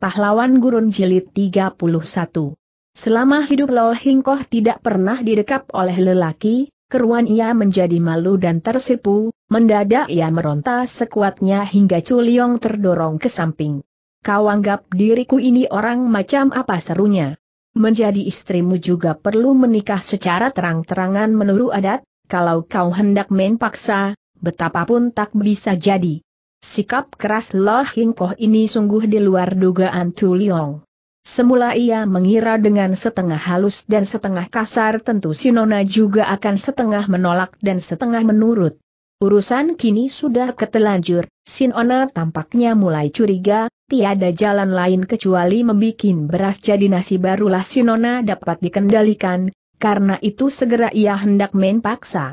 Pahlawan Gurun Jelit 31 Selama hidup Lo Hingkoh tidak pernah didekap oleh lelaki, keruan ia menjadi malu dan tersipu, mendadak ia meronta sekuatnya hingga Culiong terdorong ke samping. Kau anggap diriku ini orang macam apa serunya? Menjadi istrimu juga perlu menikah secara terang-terangan menurut adat, kalau kau hendak main paksa, betapapun tak bisa jadi. Sikap keras Lo Hing Koh ini sungguh di luar dugaan Tu Liong. Semula ia mengira dengan setengah halus dan setengah kasar tentu Sinona juga akan setengah menolak dan setengah menurut. Urusan kini sudah ketelanjur, Sinona tampaknya mulai curiga, tiada jalan lain kecuali membuat beras jadi nasi barulah Sinona dapat dikendalikan, karena itu segera ia hendak main paksa.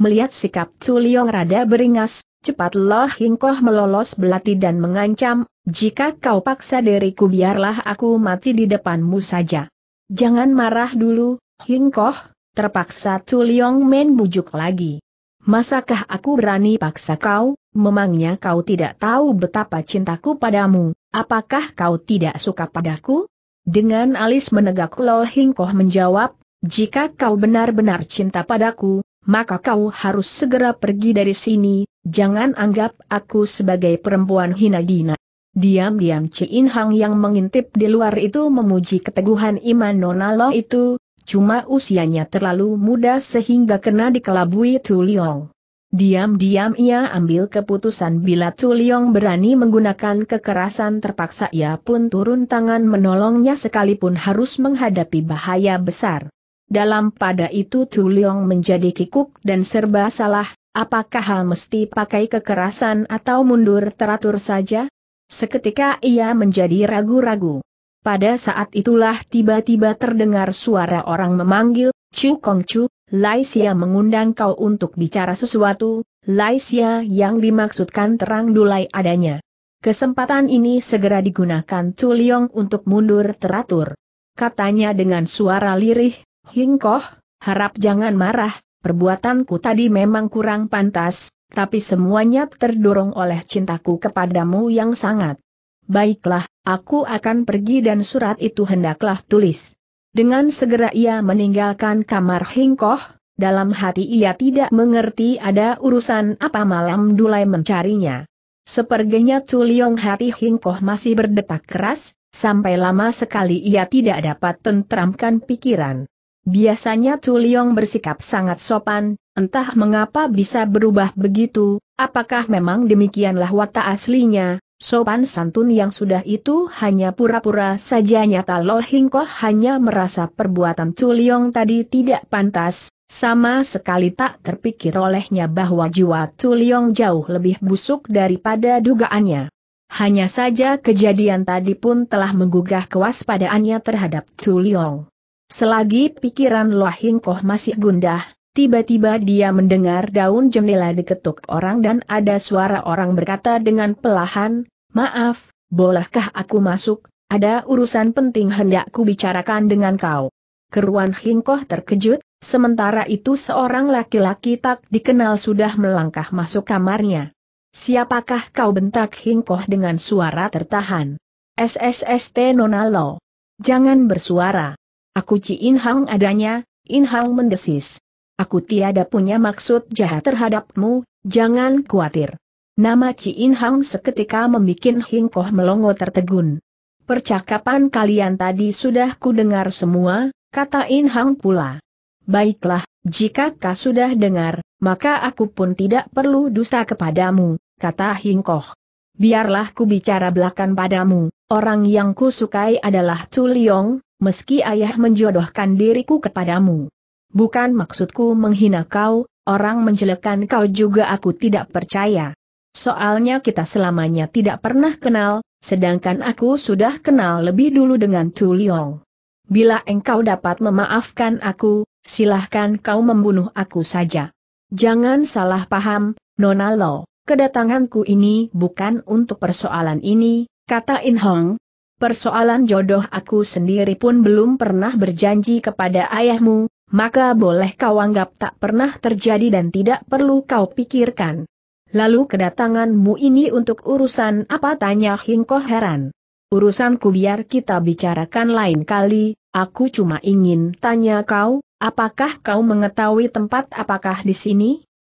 Melihat sikap Culiong rada beringas, Cepatlah Hingkoh melolos belati dan mengancam, jika kau paksa diriku biarlah aku mati di depanmu saja. Jangan marah dulu, Hingkoh, terpaksa Tuliong Men bujuk lagi. Masakah aku berani paksa kau, memangnya kau tidak tahu betapa cintaku padamu, apakah kau tidak suka padaku? Dengan alis menegak Lo Hingkoh menjawab, jika kau benar-benar cinta padaku, maka kau harus segera pergi dari sini, jangan anggap aku sebagai perempuan hina dina. Diam-diam Chin Hang yang mengintip di luar itu memuji keteguhan iman Nona Lo itu, cuma usianya terlalu muda sehingga kena dikelabui Tu Liong. Diam-diam ia ambil keputusan bila Tu Liong berani menggunakan kekerasan terpaksa ia pun turun tangan menolongnya sekalipun harus menghadapi bahaya besar. Dalam pada itu Leong menjadi kikuk dan serba salah, apakah hal mesti pakai kekerasan atau mundur teratur saja? Seketika ia menjadi ragu-ragu. Pada saat itulah tiba-tiba terdengar suara orang memanggil, Chu Kong Chu, Lai Laisia mengundang kau untuk bicara sesuatu, Lai Laisia yang dimaksudkan terang dulai adanya. Kesempatan ini segera digunakan Leong untuk mundur teratur. Katanya dengan suara lirih, Hingkoh, harap jangan marah, perbuatanku tadi memang kurang pantas, tapi semuanya terdorong oleh cintaku kepadamu yang sangat. Baiklah, aku akan pergi dan surat itu hendaklah tulis. Dengan segera ia meninggalkan kamar Hingkoh, dalam hati ia tidak mengerti ada urusan apa malam Dulai mencarinya. Sepertinya Tuliong hati Hingkoh masih berdetak keras, sampai lama sekali ia tidak dapat tentramkan pikiran. Biasanya Liong bersikap sangat sopan, entah mengapa bisa berubah begitu, apakah memang demikianlah watak aslinya, sopan santun yang sudah itu hanya pura-pura saja nyata Lo Hingkoh hanya merasa perbuatan Liong tadi tidak pantas, sama sekali tak terpikir olehnya bahwa jiwa Liong jauh lebih busuk daripada dugaannya. Hanya saja kejadian tadi pun telah menggugah kewaspadaannya terhadap Liong. Selagi pikiran Lohing Koh masih gundah, tiba-tiba dia mendengar daun jendela diketuk orang dan ada suara orang berkata dengan pelahan, Maaf, bolehkah aku masuk, ada urusan penting hendak ku bicarakan dengan kau. Keruan Hingkoh terkejut, sementara itu seorang laki-laki tak dikenal sudah melangkah masuk kamarnya. Siapakah kau bentak Hingkoh dengan suara tertahan? SSST Nonalo. Jangan bersuara. Aku Ci In Hang adanya, In Hang mendesis. Aku tiada punya maksud jahat terhadapmu, jangan khawatir. Nama Ci In Hang seketika membuat Hing Koh melongo tertegun. Percakapan kalian tadi sudah kudengar semua, kata In Hang pula. Baiklah, jika kau sudah dengar, maka aku pun tidak perlu dusta kepadamu, kata Hing Koh. Biarlah ku bicara belakang padamu, orang yang ku sukai adalah Chu Liong, meski ayah menjodohkan diriku kepadamu. Bukan maksudku menghina kau, orang menjelekan kau juga aku tidak percaya. Soalnya kita selamanya tidak pernah kenal, sedangkan aku sudah kenal lebih dulu dengan Tu Liong. Bila engkau dapat memaafkan aku, silahkan kau membunuh aku saja. Jangan salah paham, Nona Lo, kedatanganku ini bukan untuk persoalan ini, kata In Hong, persoalan jodoh aku sendiri pun belum pernah berjanji kepada ayahmu, maka boleh kau anggap tak pernah terjadi dan tidak perlu kau pikirkan. Lalu kedatanganmu ini untuk urusan apa tanya Hingko heran. Urusanku biar kita bicarakan lain kali, aku cuma ingin tanya kau, apakah kau mengetahui tempat apakah di sini?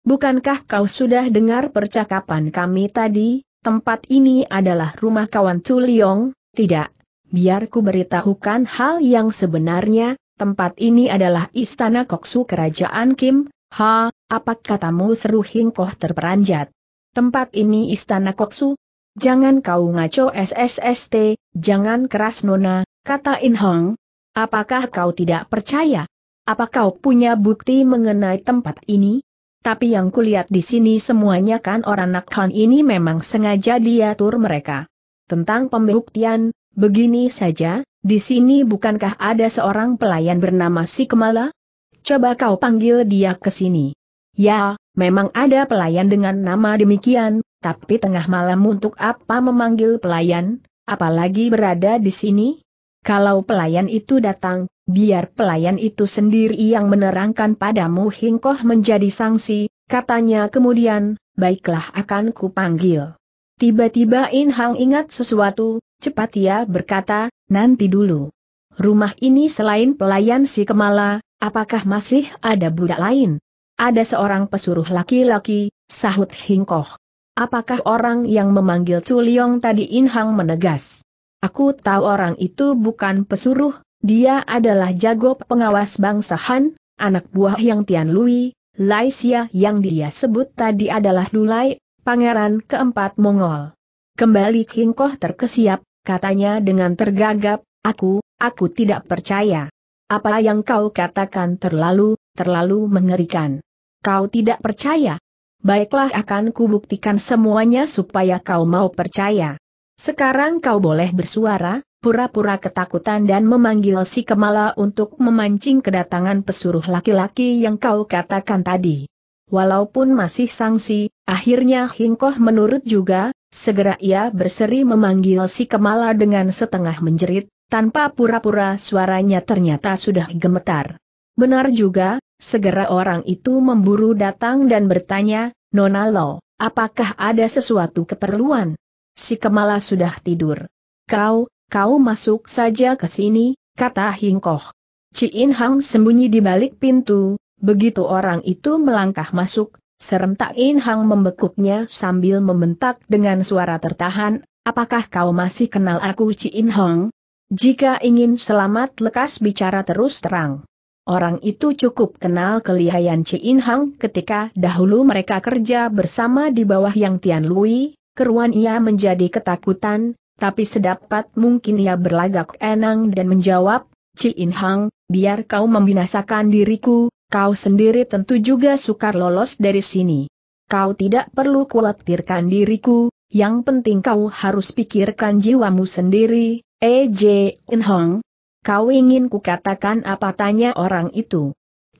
Bukankah kau sudah dengar percakapan kami tadi, tempat ini adalah rumah kawan Tuliong, tidak, biar ku beritahukan hal yang sebenarnya, tempat ini adalah istana Koksu Kerajaan Kim, ha, apa katamu seru Hingkoh terperanjat. Tempat ini istana Koksu? Jangan kau ngaco SSST, jangan keras nona, kata In Hong. Apakah kau tidak percaya? Apa kau punya bukti mengenai tempat ini? Tapi yang kulihat di sini semuanya kan orang Nakhan ini memang sengaja diatur mereka. Tentang pembuktian, begini saja, di sini bukankah ada seorang pelayan bernama si Kemala? Coba kau panggil dia ke sini. Ya, memang ada pelayan dengan nama demikian, tapi tengah malam untuk apa memanggil pelayan, apalagi berada di sini? Kalau pelayan itu datang, biar pelayan itu sendiri yang menerangkan padamu Hingkoh menjadi sanksi, katanya kemudian, baiklah akan kupanggil. Tiba-tiba In Hang ingat sesuatu, cepat ia berkata, nanti dulu. Rumah ini selain pelayan si Kemala, apakah masih ada budak lain? Ada seorang pesuruh laki-laki, sahut Hingkoh. Apakah orang yang memanggil Culiong tadi In Hang menegas? Aku tahu orang itu bukan pesuruh, dia adalah jago pengawas bangsa Han, anak buah yang Tian Lui, Lai Xia yang dia sebut tadi adalah Dulai pangeran keempat Mongol. Kembali King terkesiap, katanya dengan tergagap, aku, aku tidak percaya. Apa yang kau katakan terlalu, terlalu mengerikan. Kau tidak percaya? Baiklah akan kubuktikan semuanya supaya kau mau percaya. Sekarang kau boleh bersuara, pura-pura ketakutan dan memanggil si Kemala untuk memancing kedatangan pesuruh laki-laki yang kau katakan tadi. Walaupun masih sangsi, akhirnya Hingkoh menurut juga, segera ia berseri memanggil si Kemala dengan setengah menjerit, tanpa pura-pura suaranya ternyata sudah gemetar. Benar juga, segera orang itu memburu datang dan bertanya, Nona Lo, apakah ada sesuatu keperluan? Si Kemala sudah tidur. Kau, kau masuk saja ke sini, kata Hingkoh. Ciin Hang sembunyi di balik pintu, Begitu orang itu melangkah masuk, serentak In Hang membekuknya sambil membentak dengan suara tertahan, apakah kau masih kenal aku Ci In Hang? Jika ingin selamat lekas bicara terus terang. Orang itu cukup kenal kelihayan Ci In Hang ketika dahulu mereka kerja bersama di bawah Yang Tian Lui, keruan ia menjadi ketakutan, tapi sedapat mungkin ia berlagak enang dan menjawab, Ci In Hang, biar kau membinasakan diriku, Kau sendiri tentu juga sukar lolos dari sini. Kau tidak perlu khawatirkan diriku, yang penting kau harus pikirkan jiwamu sendiri, E.J. Inhong. Kau ingin kukatakan apa tanya orang itu?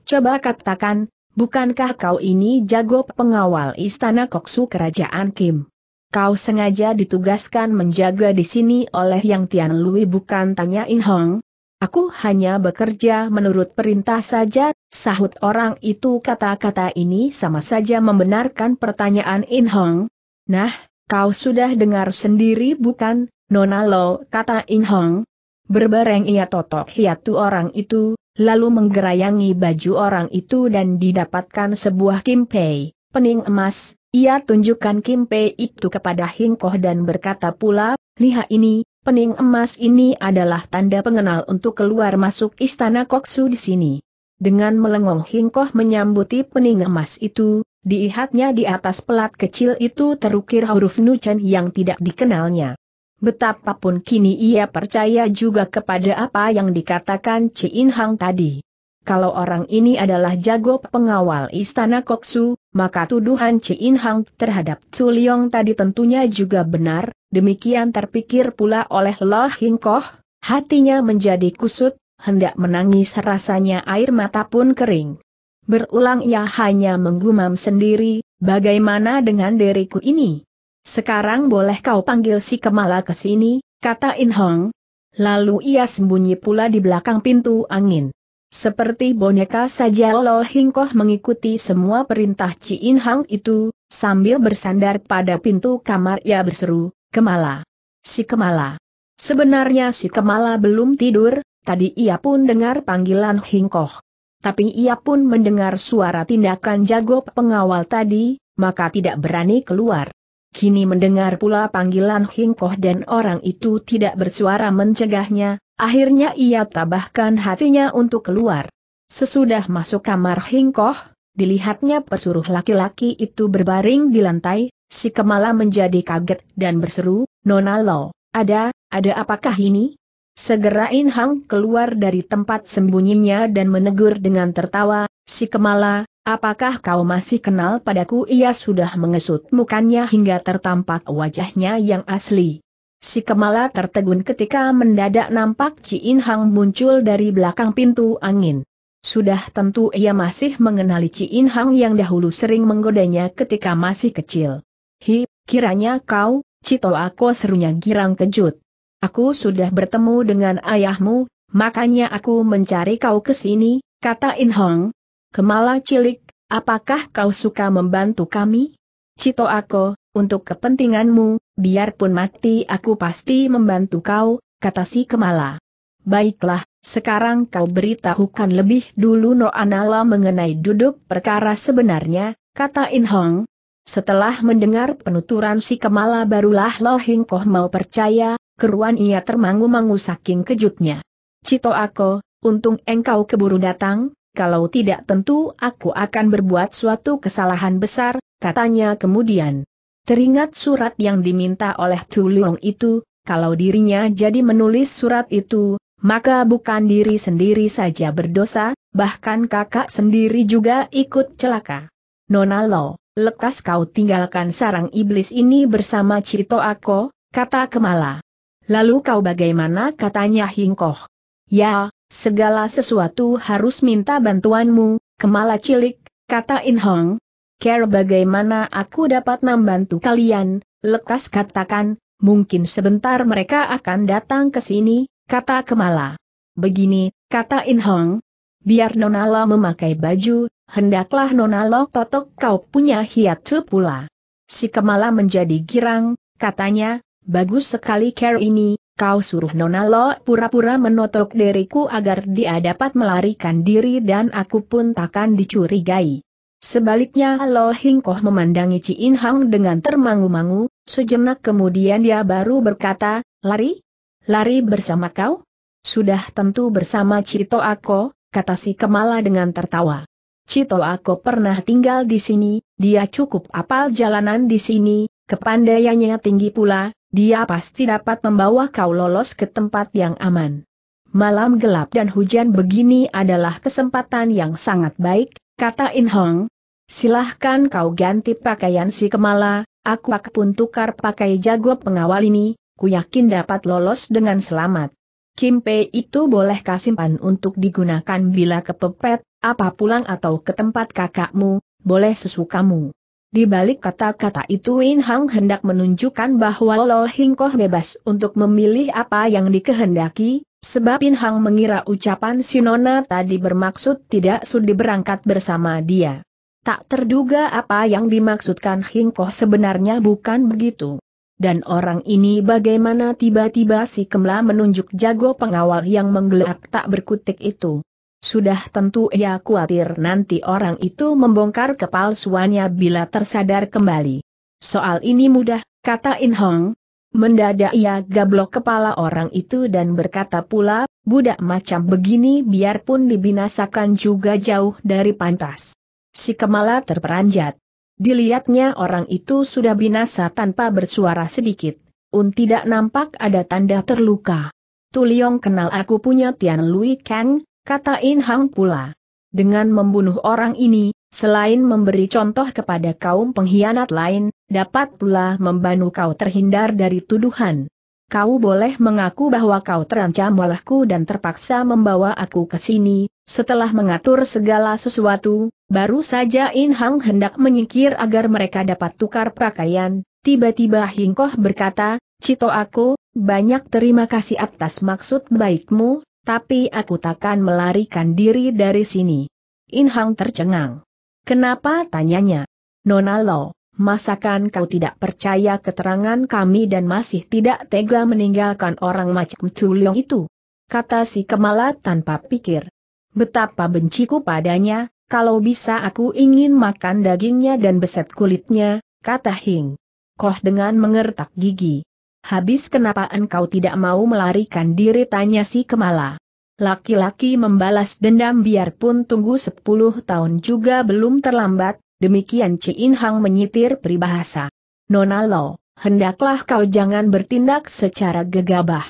Coba katakan, bukankah kau ini jago pengawal istana koksu kerajaan Kim? Kau sengaja ditugaskan menjaga di sini oleh Yang Tian Lui bukan tanya Inhong, Aku hanya bekerja menurut perintah saja, sahut orang itu kata-kata ini sama saja membenarkan pertanyaan In Hong. Nah, kau sudah dengar sendiri bukan, Nona Lo, kata In Hong. Berbareng ia totok hiatu orang itu, lalu menggerayangi baju orang itu dan didapatkan sebuah kimpei, pening emas. Ia tunjukkan kimpei itu kepada Hingkoh dan berkata pula, lihat ini, Pening emas ini adalah tanda pengenal untuk keluar masuk istana Koksu di sini. Dengan melengong Hingkoh menyambuti pening emas itu, diihatnya di atas pelat kecil itu terukir huruf Nucen yang tidak dikenalnya. Betapapun kini ia percaya juga kepada apa yang dikatakan Chin Hang tadi kalau orang ini adalah jago pengawal istana Koksu, maka tuduhan Chin Hang terhadap Tsu Leong tadi tentunya juga benar, demikian terpikir pula oleh Lo Hing Koh, hatinya menjadi kusut, hendak menangis rasanya air mata pun kering. Berulang ia hanya menggumam sendiri, bagaimana dengan diriku ini? Sekarang boleh kau panggil si Kemala ke sini, kata In Hong. Lalu ia sembunyi pula di belakang pintu angin. Seperti boneka saja Lo Hingkoh mengikuti semua perintah In Hang itu, sambil bersandar pada pintu kamar ia berseru, Kemala. Si Kemala. Sebenarnya si Kemala belum tidur, tadi ia pun dengar panggilan Hingkoh. Tapi ia pun mendengar suara tindakan jago pengawal tadi, maka tidak berani keluar kini mendengar pula panggilan Hingkoh dan orang itu tidak bersuara mencegahnya, akhirnya ia tabahkan hatinya untuk keluar. Sesudah masuk kamar Hingkoh, dilihatnya pesuruh laki-laki itu berbaring di lantai, si Kemala menjadi kaget dan berseru, Nona Lo, ada, ada apakah ini? Segera In Hang keluar dari tempat sembunyinya dan menegur dengan tertawa, si Kemala, Apakah kau masih kenal padaku? Ia sudah mengesut mukanya hingga tertampak wajahnya yang asli. Si Kemala tertegun ketika mendadak nampak In Hang muncul dari belakang pintu angin. Sudah tentu ia masih mengenali In Hang yang dahulu sering menggodanya ketika masih kecil. Hi, kiranya kau, Cito aku serunya girang kejut. Aku sudah bertemu dengan ayahmu, makanya aku mencari kau ke sini, kata In Hong, Kemala cilik, apakah kau suka membantu kami? Cito aku, untuk kepentinganmu, biarpun mati aku pasti membantu kau, kata si Kemala. Baiklah, sekarang kau beritahukan lebih dulu Noanala mengenai duduk perkara sebenarnya, kata In Hong. Setelah mendengar penuturan si Kemala barulah Hing Koh mau percaya, keruan ia termangu-mangu saking kejutnya. Cito aku, untung engkau keburu datang, kalau tidak tentu aku akan berbuat suatu kesalahan besar, katanya kemudian. Teringat surat yang diminta oleh Tulung itu, kalau dirinya jadi menulis surat itu, maka bukan diri sendiri saja berdosa, bahkan kakak sendiri juga ikut celaka. Nona Lo, lekas kau tinggalkan sarang iblis ini bersama Cito Ako, kata Kemala. Lalu kau bagaimana katanya Hingkoh? Ya, Segala sesuatu harus minta bantuanmu, Kemala Cilik, kata In Hong. Care bagaimana aku dapat membantu kalian, lekas katakan, mungkin sebentar mereka akan datang ke sini, kata Kemala. Begini, kata In Hong. Biar Nonala memakai baju, hendaklah Lo totok kau punya hiat pula. Si Kemala menjadi girang, katanya, bagus sekali care ini, Kau suruh Nona Lo pura-pura menotok diriku agar dia dapat melarikan diri dan aku pun takkan dicurigai. Sebaliknya Lo hingkoh memandangi Ci In Hang dengan termangu-mangu, sejenak kemudian dia baru berkata, lari? Lari bersama kau? Sudah tentu bersama Cito Ako, kata si Kemala dengan tertawa. Cito Ako pernah tinggal di sini, dia cukup apal jalanan di sini, Kepandaiannya tinggi pula, dia pasti dapat membawa kau lolos ke tempat yang aman. Malam gelap dan hujan begini adalah kesempatan yang sangat baik, kata In Hong. Silahkan kau ganti pakaian si Kemala, aku pun tukar pakai jago pengawal ini, ku yakin dapat lolos dengan selamat. Kimpe itu boleh kasimpan untuk digunakan bila kepepet, apa pulang atau ke tempat kakakmu, boleh sesukamu. Di balik kata-kata itu Win Hang hendak menunjukkan bahwa Lo Hing Koh bebas untuk memilih apa yang dikehendaki, sebab Win Hang mengira ucapan Shinona tadi bermaksud tidak sudi berangkat bersama dia. Tak terduga apa yang dimaksudkan Hing Koh sebenarnya bukan begitu. Dan orang ini bagaimana tiba-tiba si Kemla menunjuk jago pengawal yang menggelak tak berkutik itu. Sudah tentu ia khawatir nanti orang itu membongkar kepalsuannya bila tersadar kembali. Soal ini mudah, kata In Hong. Mendadak ia gablok kepala orang itu dan berkata pula, budak macam begini biarpun dibinasakan juga jauh dari pantas. Si Kemala terperanjat. Dilihatnya orang itu sudah binasa tanpa bersuara sedikit. Un tidak nampak ada tanda terluka. Tuliong kenal aku punya Tian Lui Kang, kata In Hang pula. Dengan membunuh orang ini, selain memberi contoh kepada kaum pengkhianat lain, dapat pula membantu kau terhindar dari tuduhan. Kau boleh mengaku bahwa kau terancam olehku dan terpaksa membawa aku ke sini, setelah mengatur segala sesuatu, baru saja In Hang hendak menyingkir agar mereka dapat tukar pakaian, tiba-tiba Hingkoh berkata, Cito aku, banyak terima kasih atas maksud baikmu, tapi aku takkan melarikan diri dari sini. In tercengang. Kenapa tanyanya? Nona Lo, masakan kau tidak percaya keterangan kami dan masih tidak tega meninggalkan orang macam Culiong itu? Kata si Kemala tanpa pikir. Betapa benciku padanya, kalau bisa aku ingin makan dagingnya dan beset kulitnya, kata Hing. Koh dengan mengertak gigi habis kenapa engkau tidak mau melarikan diri tanya si Kemala. Laki-laki membalas dendam biarpun tunggu 10 tahun juga belum terlambat, demikian In Hang menyitir peribahasa. Nona Lo, hendaklah kau jangan bertindak secara gegabah.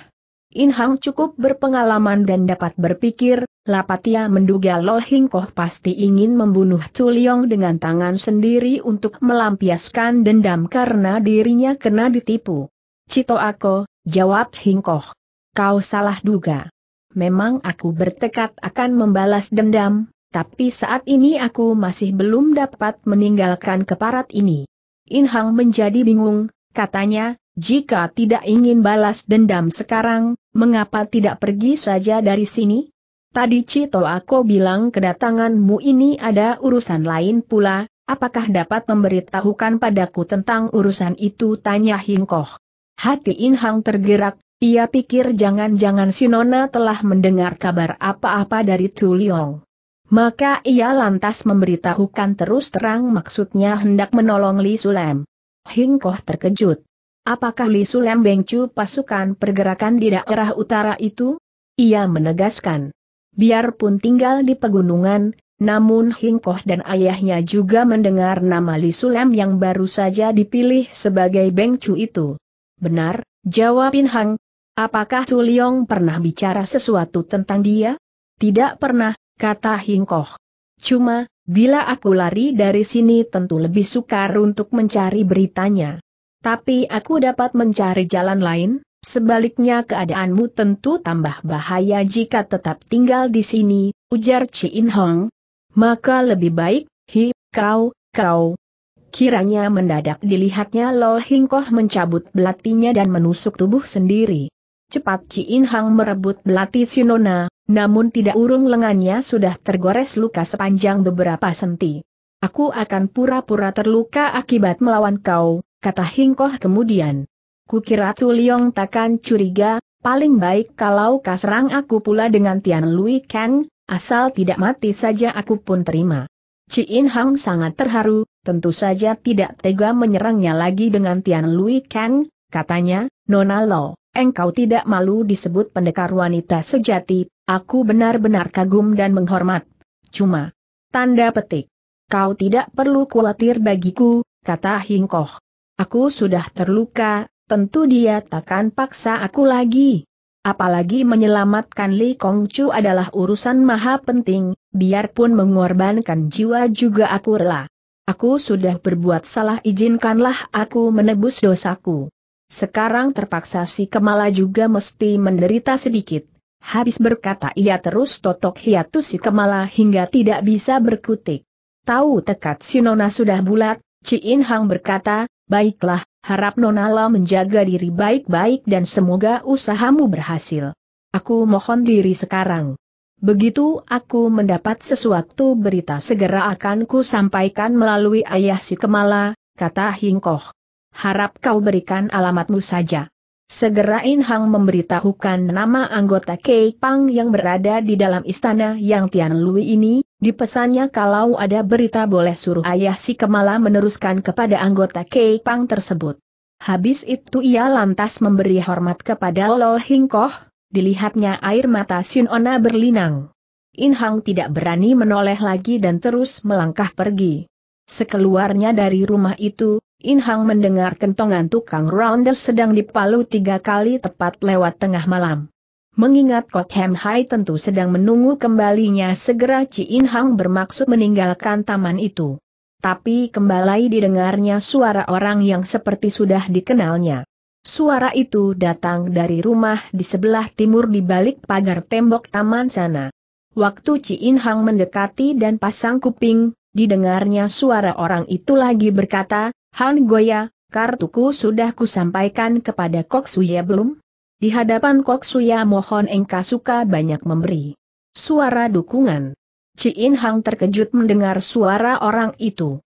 In Hang cukup berpengalaman dan dapat berpikir, Lapatia menduga Lo Hingkoh pasti ingin membunuh Culiong dengan tangan sendiri untuk melampiaskan dendam karena dirinya kena ditipu. Cito Ako, jawab Hingkoh. Kau salah duga. Memang aku bertekad akan membalas dendam, tapi saat ini aku masih belum dapat meninggalkan keparat ini. Inhang menjadi bingung, katanya, jika tidak ingin balas dendam sekarang, mengapa tidak pergi saja dari sini? Tadi Cito Ako bilang kedatanganmu ini ada urusan lain pula, apakah dapat memberitahukan padaku tentang urusan itu tanya Hingkoh. Hati Inhang tergerak, ia pikir jangan-jangan Sinona telah mendengar kabar apa-apa dari Tuliong. Maka ia lantas memberitahukan terus terang maksudnya hendak menolong Li Sulem. Hingkoh terkejut. Apakah Li Sulem Bengcu pasukan pergerakan di daerah utara itu? Ia menegaskan. Biarpun tinggal di pegunungan, namun Hingkoh dan ayahnya juga mendengar nama Li Sulem yang baru saja dipilih sebagai Bengcu itu. Benar, jawab Pin Hang. Apakah Su Liong pernah bicara sesuatu tentang dia? Tidak pernah, kata Hing Koh. Cuma, bila aku lari dari sini tentu lebih sukar untuk mencari beritanya. Tapi aku dapat mencari jalan lain, sebaliknya keadaanmu tentu tambah bahaya jika tetap tinggal di sini, ujar In Hong. Maka lebih baik, hi, kau, kau, Kiranya mendadak dilihatnya Lo Hingkoh mencabut belatinya dan menusuk tubuh sendiri. Cepat In Hang merebut belati Sinona, namun tidak urung lengannya sudah tergores luka sepanjang beberapa senti. Aku akan pura-pura terluka akibat melawan kau, kata Hingkoh kemudian. Kukira Tu Liong takkan curiga, paling baik kalau kau aku pula dengan Tian Lui Kang, asal tidak mati saja aku pun terima. Cin Hang sangat terharu, tentu saja tidak tega menyerangnya lagi dengan Tian Lui Kang, katanya, Nona Lo, engkau tidak malu disebut pendekar wanita sejati, aku benar-benar kagum dan menghormat. Cuma, tanda petik, kau tidak perlu khawatir bagiku, kata Hingkoh. Aku sudah terluka, tentu dia takkan paksa aku lagi apalagi menyelamatkan Li Kong Chu adalah urusan maha penting, biarpun mengorbankan jiwa juga aku rela. Aku sudah berbuat salah izinkanlah aku menebus dosaku. Sekarang terpaksa si Kemala juga mesti menderita sedikit. Habis berkata ia terus totok hiatus si Kemala hingga tidak bisa berkutik. Tahu tekad Sinona sudah bulat, Ciin Hang berkata, baiklah, Harap Nonala menjaga diri baik-baik dan semoga usahamu berhasil. Aku mohon diri sekarang. Begitu aku mendapat sesuatu berita segera akan ku sampaikan melalui ayah si Kemala, kata Hingkoh. Harap kau berikan alamatmu saja. Segera In Hang memberitahukan nama anggota Kei Pang yang berada di dalam istana yang Tian Lui ini, dipesannya kalau ada berita boleh suruh ayah si Kemala meneruskan kepada anggota Kei Pang tersebut. Habis itu ia lantas memberi hormat kepada Lo Hing Koh, dilihatnya air mata Sin Ona berlinang. In Hang tidak berani menoleh lagi dan terus melangkah pergi. Sekeluarnya dari rumah itu, In Hang mendengar kentongan tukang ronda sedang dipalu tiga kali tepat lewat tengah malam. Mengingat Kot Hem Hai tentu sedang menunggu kembalinya segera Ci In Hang bermaksud meninggalkan taman itu. Tapi kembali didengarnya suara orang yang seperti sudah dikenalnya. Suara itu datang dari rumah di sebelah timur di balik pagar tembok taman sana. Waktu Ci In Hang mendekati dan pasang kuping, didengarnya suara orang itu lagi berkata, Han Goya, kartuku sudah kusampaikan kepada Kok Suya belum? Di hadapan Kok Suya mohon engkau suka banyak memberi. Suara dukungan. In Hang terkejut mendengar suara orang itu.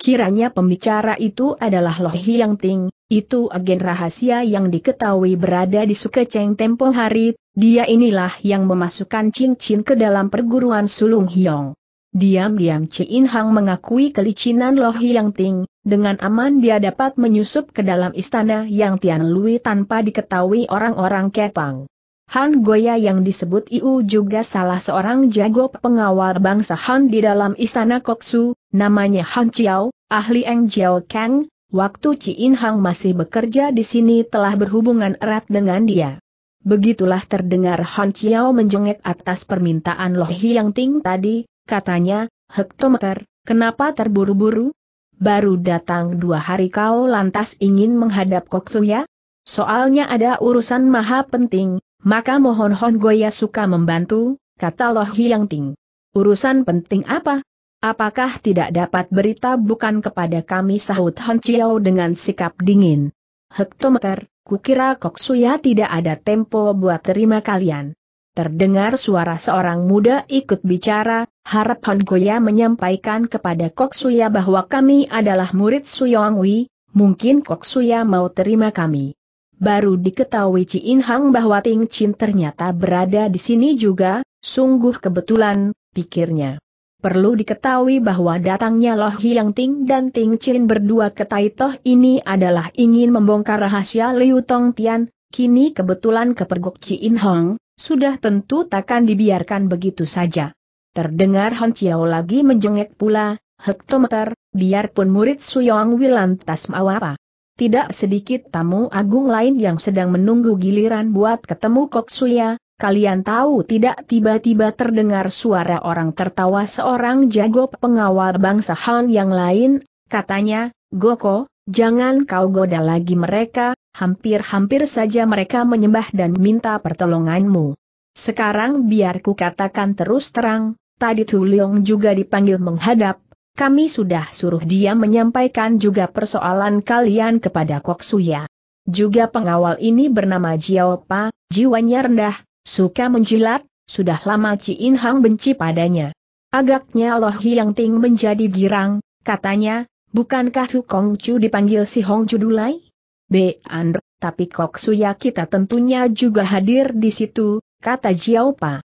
Kiranya pembicara itu adalah Loh Yang Ting, itu agen rahasia yang diketahui berada di Sukeceng tempo hari, dia inilah yang memasukkan cincin ke dalam perguruan Sulung Hyong. Diam-diam Chin Hang mengakui kelicinan Loh Yang Ting, dengan aman dia dapat menyusup ke dalam istana yang Tian Lui tanpa diketahui orang-orang Kepang. Han Goya yang disebut Iu juga salah seorang jago pengawal bangsa Han di dalam istana Koksu, namanya Han Chiao, ahli Eng Jiao Kang, waktu Chin Hang masih bekerja di sini telah berhubungan erat dengan dia. Begitulah terdengar Han Chiao menjengek atas permintaan Loh Yang Ting tadi, katanya, hektometer, kenapa terburu-buru? Baru datang dua hari kau lantas ingin menghadap Koksu ya? Soalnya ada urusan maha penting, maka mohon Hon Goya suka membantu, kata Loh Hyang Ting. Urusan penting apa? Apakah tidak dapat berita bukan kepada kami sahut Hon Chiao dengan sikap dingin? Hektometer, kukira Koksu ya tidak ada tempo buat terima kalian. Terdengar suara seorang muda ikut bicara, harap Hon Goya menyampaikan kepada Kok Suya bahwa kami adalah murid Suyong Wei. mungkin Kok Suya mau terima kami. Baru diketahui Ci In Hang bahwa Ting Chin ternyata berada di sini juga, sungguh kebetulan, pikirnya. Perlu diketahui bahwa datangnya Loh Hyang Ting dan Ting Chin berdua ke Taitoh ini adalah ingin membongkar rahasia Liu Tong Tian, kini kebetulan kepergok Ci In Hong, sudah tentu takkan dibiarkan begitu saja. Terdengar Han Chiao lagi menjengek pula, hektometer, biarpun murid Suyong Wilantas mau apa. Tidak sedikit tamu agung lain yang sedang menunggu giliran buat ketemu Kok Suya, kalian tahu tidak tiba-tiba terdengar suara orang tertawa seorang jago pengawal bangsa Han yang lain, katanya, Goko, jangan kau goda lagi mereka, hampir-hampir saja mereka menyembah dan minta pertolonganmu. Sekarang biar ku katakan terus terang, tadi Tu Leong juga dipanggil menghadap, kami sudah suruh dia menyampaikan juga persoalan kalian kepada Kok Suya. Juga pengawal ini bernama Jiao Pa, jiwanya rendah, suka menjilat, sudah lama In Hang benci padanya. Agaknya Loh Yang Ting menjadi girang, katanya, bukankah Su Kong Chu dipanggil si Hong Chu Dulai? B. And, tapi Kok Suya kita tentunya juga hadir di situ, kata Jiao Pa.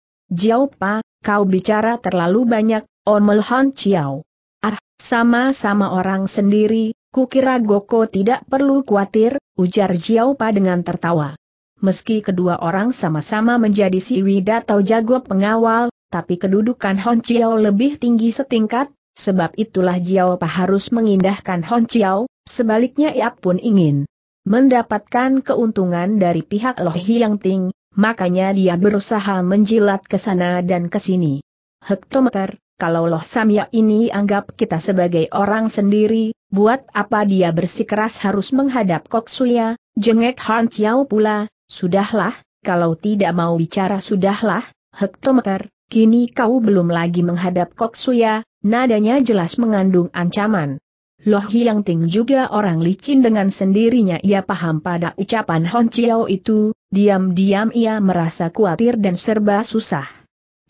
kau bicara terlalu banyak, Omel oh Han Chiao. Ah, sama-sama orang sendiri, kukira Goko tidak perlu khawatir, ujar Jiao dengan tertawa. Meski kedua orang sama-sama menjadi siwida atau jago pengawal, tapi kedudukan Hon Chiao lebih tinggi setingkat, sebab itulah Jiao harus mengindahkan Hon Chiao, sebaliknya ia pun ingin mendapatkan keuntungan dari pihak Loh Yang Ting, makanya dia berusaha menjilat ke sana dan ke sini. Hektometer, kalau Loh Samya ini anggap kita sebagai orang sendiri, buat apa dia bersikeras harus menghadap Kok Suya, jengek Han Chiao pula, sudahlah, kalau tidak mau bicara sudahlah, Hektometer, kini kau belum lagi menghadap Kok Suya, nadanya jelas mengandung ancaman. Loh Hiang Ting juga orang licin dengan sendirinya ia paham pada ucapan Hon Chiao itu, diam-diam ia merasa khawatir dan serba susah.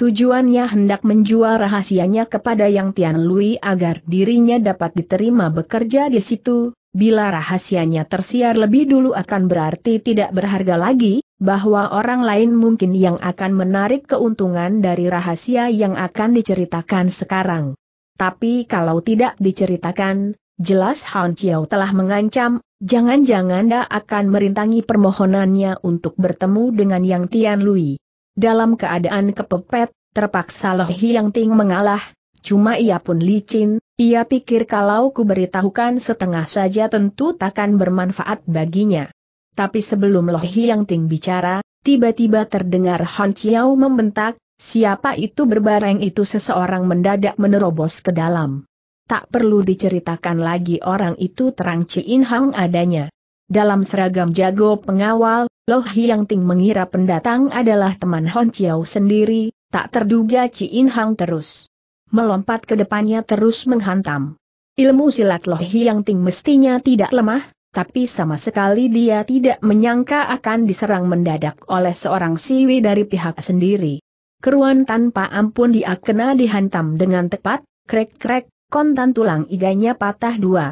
Tujuannya hendak menjual rahasianya kepada Yang Tian Lui agar dirinya dapat diterima bekerja di situ, bila rahasianya tersiar lebih dulu akan berarti tidak berharga lagi, bahwa orang lain mungkin yang akan menarik keuntungan dari rahasia yang akan diceritakan sekarang. Tapi kalau tidak diceritakan, Jelas Han Chiao telah mengancam, jangan-jangan dia akan merintangi permohonannya untuk bertemu dengan Yang Tian Lui. Dalam keadaan kepepet, terpaksa Loh Yang Ting mengalah, cuma ia pun licin, ia pikir kalau ku beritahukan setengah saja tentu takkan bermanfaat baginya. Tapi sebelum Loh Yang Ting bicara, tiba-tiba terdengar Han Chiao membentak, siapa itu berbareng itu seseorang mendadak menerobos ke dalam tak perlu diceritakan lagi orang itu terang Ciin Hang adanya. Dalam seragam jago pengawal, Loh Hiang Ting mengira pendatang adalah teman Hon Chiao sendiri, tak terduga Ciin Hang terus. Melompat ke depannya terus menghantam. Ilmu silat Loh Hiang Ting mestinya tidak lemah, tapi sama sekali dia tidak menyangka akan diserang mendadak oleh seorang siwi dari pihak sendiri. Keruan tanpa ampun dia kena dihantam dengan tepat, krek-krek, kontan tulang iganya patah dua.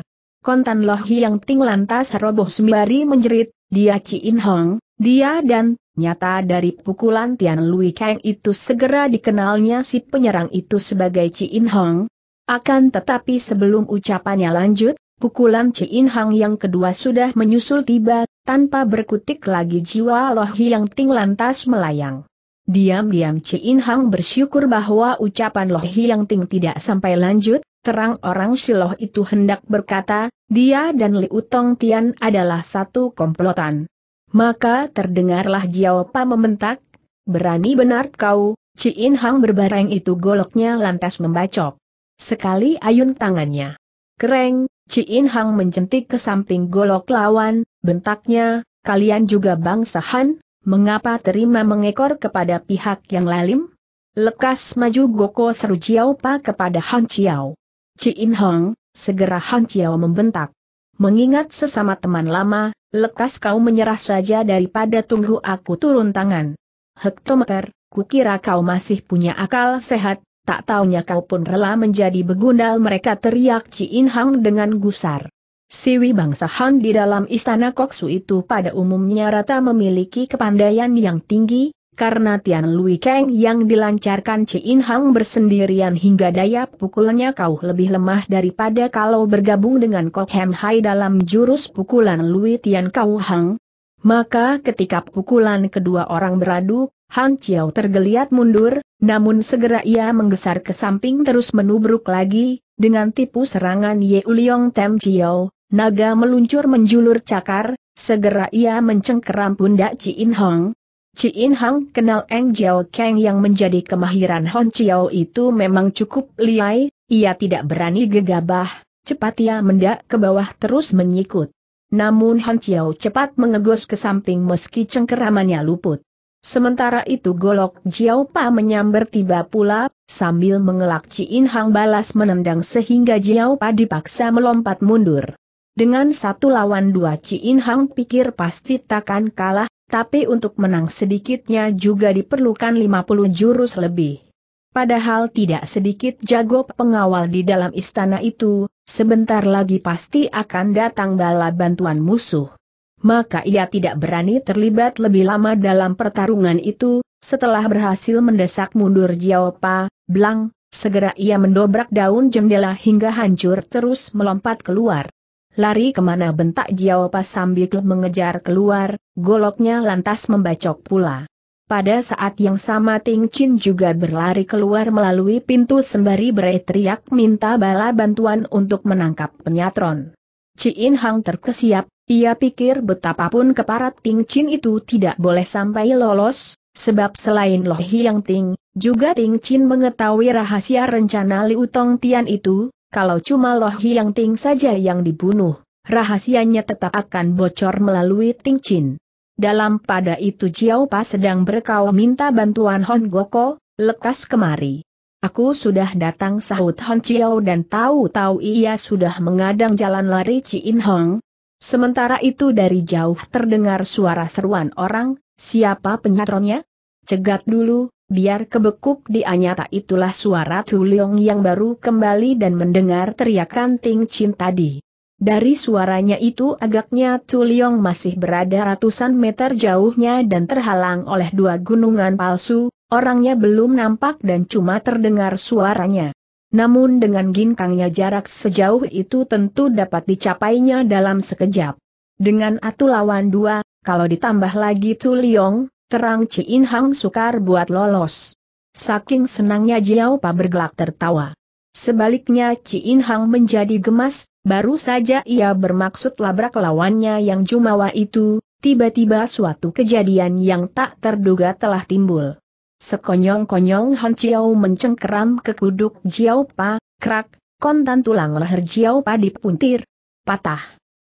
Kontan Loh Yang Ting lantas roboh sembari menjerit, dia Ciin Hong, dia dan, nyata dari pukulan Tian Lui Kang itu segera dikenalnya si penyerang itu sebagai Ciin Hong. Akan tetapi sebelum ucapannya lanjut, pukulan Ciin Hong yang kedua sudah menyusul tiba, tanpa berkutik lagi jiwa Loh Yang Ting lantas melayang. Diam-diam Ci Hang bersyukur bahwa ucapan Loh Hiang Ting tidak sampai lanjut, terang orang Siloh itu hendak berkata, dia dan Liu Tong Tian adalah satu komplotan. Maka terdengarlah Jiao Pa membentak, berani benar kau, Ci Hang berbareng itu goloknya lantas membacok. Sekali ayun tangannya. Kereng, Ci Hang menjentik ke samping golok lawan, bentaknya, kalian juga bangsa Han, mengapa terima mengekor kepada pihak yang lalim? Lekas maju Goko seru Jiao Pa kepada Han Chiao. In Hong, segera Han Chiao membentak. Mengingat sesama teman lama, lekas kau menyerah saja daripada tunggu aku turun tangan. Hektometer, kukira kau masih punya akal sehat, tak taunya kau pun rela menjadi begundal mereka teriak In Hong dengan gusar. Siwi bangsa Han di dalam istana Koksu itu pada umumnya rata memiliki kepandaian yang tinggi, karena Tian Lui Kang yang dilancarkan Chin Hang bersendirian hingga daya pukulannya kau lebih lemah daripada kalau bergabung dengan Kok Hem Hai dalam jurus pukulan Lui Tian Kau Hang. Maka ketika pukulan kedua orang beradu, Han Chiao tergeliat mundur, namun segera ia menggesar ke samping terus menubruk lagi, dengan tipu serangan Ye Uliong Tem Chiao, Naga meluncur menjulur cakar, segera ia mencengkeram pundak In Hong. In Hong kenal Eng Jiao Kang yang menjadi kemahiran Hon Chiao itu memang cukup liai, ia tidak berani gegabah, cepat ia mendak ke bawah terus menyikut. Namun Hon Chiao cepat mengegos ke samping meski cengkeramannya luput. Sementara itu golok Jiao Pa menyambar tiba pula, sambil mengelak In Hang balas menendang sehingga Jiao Pa dipaksa melompat mundur. Dengan satu lawan dua Ciin Hang pikir pasti takkan kalah, tapi untuk menang sedikitnya juga diperlukan 50 jurus lebih. Padahal tidak sedikit jago pengawal di dalam istana itu, sebentar lagi pasti akan datang bala bantuan musuh. Maka ia tidak berani terlibat lebih lama dalam pertarungan itu, setelah berhasil mendesak mundur Jiaopa, Blang, segera ia mendobrak daun jendela hingga hancur terus melompat keluar. Lari kemana bentak Jiao Pas sambil mengejar keluar, goloknya lantas membacok pula. Pada saat yang sama Ting Chin juga berlari keluar melalui pintu sembari berteriak minta bala bantuan untuk menangkap penyatron. In Hang terkesiap, ia pikir betapapun keparat Ting Chin itu tidak boleh sampai lolos, sebab selain Loh Hiang Ting, juga Ting Chin mengetahui rahasia rencana Liu Tong Tian itu, kalau cuma Loh hilang Ting saja yang dibunuh, rahasianya tetap akan bocor melalui Ting Chin. Dalam pada itu Jiao Pa sedang berkau minta bantuan Hon Goko, lekas kemari. Aku sudah datang sahut Hon Jiao dan tahu-tahu ia sudah mengadang jalan lari In Hong. Sementara itu dari jauh terdengar suara seruan orang, siapa penyatronnya? Cegat dulu, Biar kebekuk di tak itulah suara Tuliong yang baru kembali dan mendengar teriakan Ting Chin tadi. Dari suaranya itu agaknya Tuliong masih berada ratusan meter jauhnya dan terhalang oleh dua gunungan palsu, orangnya belum nampak dan cuma terdengar suaranya. Namun dengan ginkangnya jarak sejauh itu tentu dapat dicapainya dalam sekejap. Dengan atu lawan dua, kalau ditambah lagi Tuliong, Terang Chin Hang sukar buat lolos. Saking senangnya Jiao Pa bergelak tertawa. Sebaliknya Chin Hang menjadi gemas, baru saja ia bermaksud labrak lawannya yang jumawa itu, tiba-tiba suatu kejadian yang tak terduga telah timbul. Sekonyong-konyong Han Jiao mencengkeram ke kuduk Jiao Pa, krak, kontan tulang leher Jiao Pa dipuntir, patah.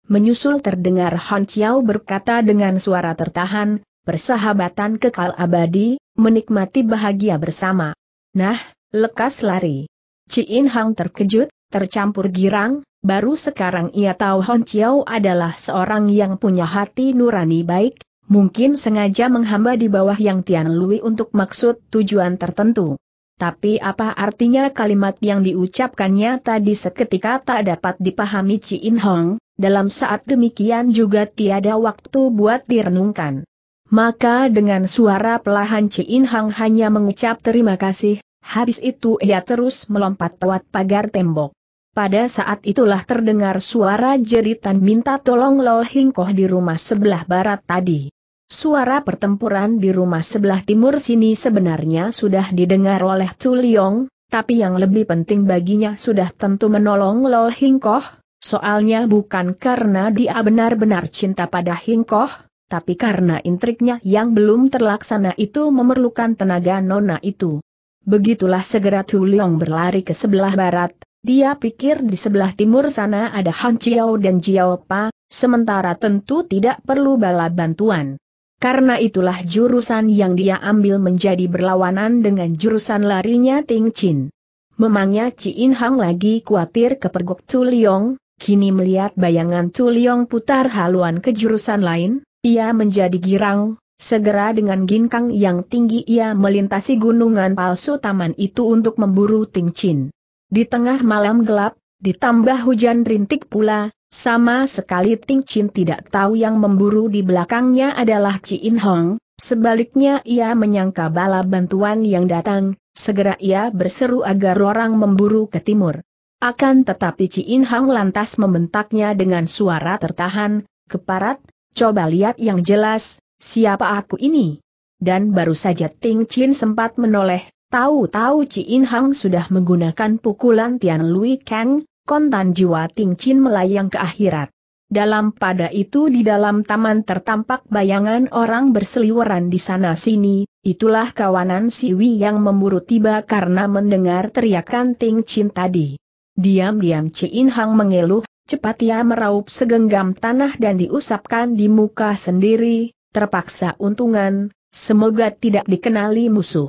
Menyusul terdengar Han Jiao berkata dengan suara tertahan, persahabatan kekal abadi, menikmati bahagia bersama. Nah, lekas lari. Ciin Hang terkejut, tercampur girang, baru sekarang ia tahu Hon Chiao adalah seorang yang punya hati nurani baik, mungkin sengaja menghamba di bawah yang Tian Lui untuk maksud tujuan tertentu. Tapi apa artinya kalimat yang diucapkannya tadi seketika tak dapat dipahami Ciin Hong, dalam saat demikian juga tiada waktu buat direnungkan. Maka dengan suara pelahan Chin Hang hanya mengucap terima kasih, habis itu ia terus melompat lewat pagar tembok. Pada saat itulah terdengar suara jeritan minta tolong Lo Hingkoh di rumah sebelah barat tadi. Suara pertempuran di rumah sebelah timur sini sebenarnya sudah didengar oleh Chu Liong, tapi yang lebih penting baginya sudah tentu menolong Lo Hingkoh, soalnya bukan karena dia benar-benar cinta pada Hingkoh, tapi karena intriknya yang belum terlaksana itu memerlukan tenaga nona itu. Begitulah segera Tu berlari ke sebelah barat, dia pikir di sebelah timur sana ada Han Chiao dan Jiao Pa, sementara tentu tidak perlu bala bantuan. Karena itulah jurusan yang dia ambil menjadi berlawanan dengan jurusan larinya Ting Chin. Memangnya Chi In Hang lagi khawatir kepergok Tu Liong, kini melihat bayangan Tu putar haluan ke jurusan lain, ia menjadi girang, segera dengan ginkang yang tinggi ia melintasi gunungan palsu taman itu untuk memburu Ting Chin. Di tengah malam gelap, ditambah hujan rintik pula, sama sekali Ting Chin tidak tahu yang memburu di belakangnya adalah In Hong, sebaliknya ia menyangka bala bantuan yang datang, segera ia berseru agar orang memburu ke timur. Akan tetapi In Hong lantas membentaknya dengan suara tertahan, keparat, coba lihat yang jelas, siapa aku ini? Dan baru saja Ting Chin sempat menoleh, tahu-tahu In Hang sudah menggunakan pukulan Tian Lui Kang, kontan jiwa Ting Chin melayang ke akhirat. Dalam pada itu di dalam taman tertampak bayangan orang berseliweran di sana-sini, itulah kawanan Si Siwi yang memburu tiba karena mendengar teriakan Ting Chin tadi. Diam-diam In Hang mengeluh, cepat ia meraup segenggam tanah dan diusapkan di muka sendiri, terpaksa untungan, semoga tidak dikenali musuh.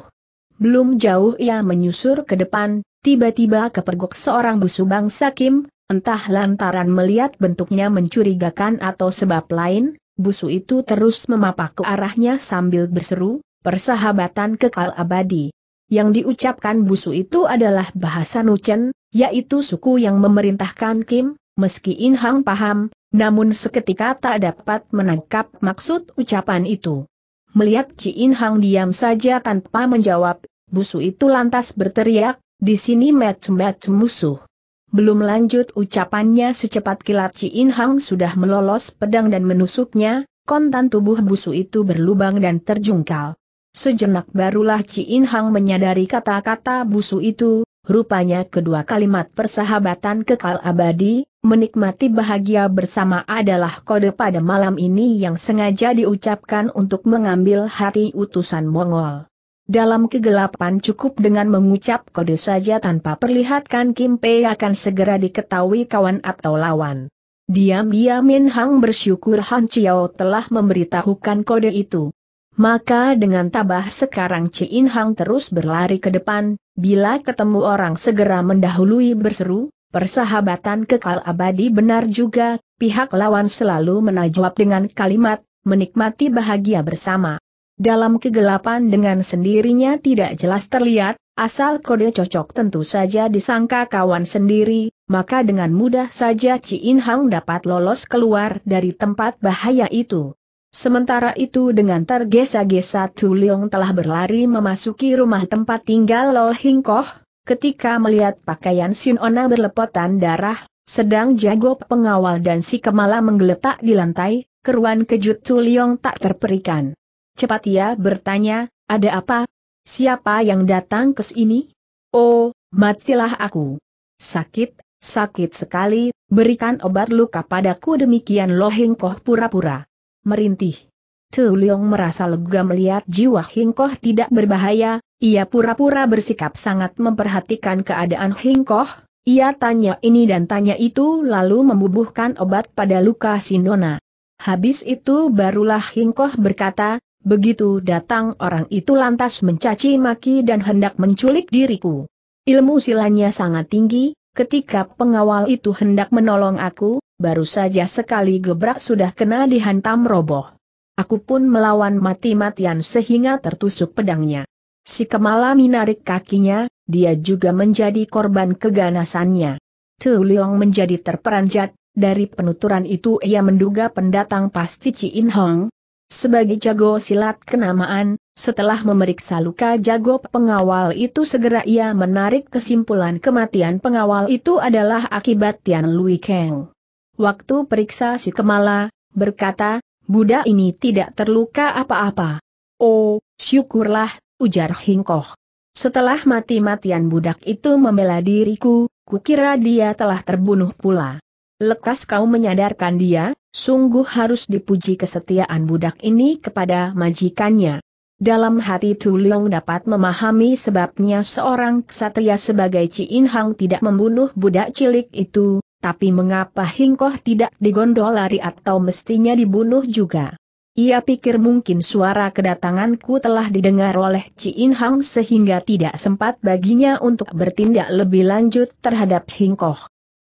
Belum jauh ia menyusur ke depan, tiba-tiba kepergok seorang busu bangsa Kim, entah lantaran melihat bentuknya mencurigakan atau sebab lain, busu itu terus memapak ke arahnya sambil berseru, persahabatan kekal abadi. Yang diucapkan busu itu adalah bahasa Nuchen, yaitu suku yang memerintahkan Kim, Meski In Hang paham, namun seketika tak dapat menangkap maksud ucapan itu. Melihat Ci In Hang diam saja tanpa menjawab, busu itu lantas berteriak, di sini match match musuh. Belum lanjut ucapannya secepat kilat Ci In Hang sudah melolos pedang dan menusuknya, kontan tubuh busu itu berlubang dan terjungkal. Sejenak barulah Ci In Hang menyadari kata-kata busu itu, rupanya kedua kalimat persahabatan kekal abadi, Menikmati bahagia bersama adalah kode pada malam ini yang sengaja diucapkan untuk mengambil hati utusan Mongol. Dalam kegelapan cukup dengan mengucap kode saja tanpa perlihatkan Kim Pei akan segera diketahui kawan atau lawan. Diam-diam Min Hang bersyukur Han Chiao telah memberitahukan kode itu. Maka dengan tabah sekarang Chin Hang terus berlari ke depan, bila ketemu orang segera mendahului berseru, Persahabatan kekal abadi benar juga, pihak lawan selalu menajwab dengan kalimat, menikmati bahagia bersama. Dalam kegelapan dengan sendirinya tidak jelas terlihat, asal kode cocok tentu saja disangka kawan sendiri, maka dengan mudah saja In Hang dapat lolos keluar dari tempat bahaya itu. Sementara itu dengan tergesa-gesa Tu Leong telah berlari memasuki rumah tempat tinggal Lo Koh. Ketika melihat pakaian Sinona berlepotan darah, sedang jago pengawal dan si Kemala menggeletak di lantai, keruan kejut Tuliong tak terperikan. Cepat ia bertanya, ada apa? Siapa yang datang ke sini? Oh, matilah aku. Sakit, sakit sekali, berikan obat luka padaku demikian Lohing Koh pura-pura. Merintih. Tu Leong merasa lega melihat jiwa Hingkoh tidak berbahaya, ia pura-pura bersikap sangat memperhatikan keadaan Hingkoh, ia tanya ini dan tanya itu lalu membubuhkan obat pada luka Sinona. Habis itu barulah Hingkoh berkata, begitu datang orang itu lantas mencaci maki dan hendak menculik diriku. Ilmu silanya sangat tinggi, ketika pengawal itu hendak menolong aku, baru saja sekali gebrak sudah kena dihantam roboh. Aku pun melawan mati-matian sehingga tertusuk pedangnya. Si Kemala menarik kakinya, dia juga menjadi korban keganasannya. Tu Liong menjadi terperanjat, dari penuturan itu ia menduga pendatang pasti Ci In Hong. Sebagai jago silat kenamaan, setelah memeriksa luka jago pengawal itu segera ia menarik kesimpulan kematian pengawal itu adalah akibat Tian Lui Kang. Waktu periksa si Kemala, berkata, budak ini tidak terluka apa-apa. Oh, syukurlah, ujar Hingkoh. Setelah mati-matian budak itu membela diriku, kukira dia telah terbunuh pula. Lekas kau menyadarkan dia, sungguh harus dipuji kesetiaan budak ini kepada majikannya. Dalam hati Tuliong dapat memahami sebabnya seorang ksatria sebagai Ciin Hang tidak membunuh budak cilik itu, tapi mengapa Hingkoh tidak digondol lari atau mestinya dibunuh juga? Ia pikir mungkin suara kedatanganku telah didengar oleh In Hang sehingga tidak sempat baginya untuk bertindak lebih lanjut terhadap Hingkoh.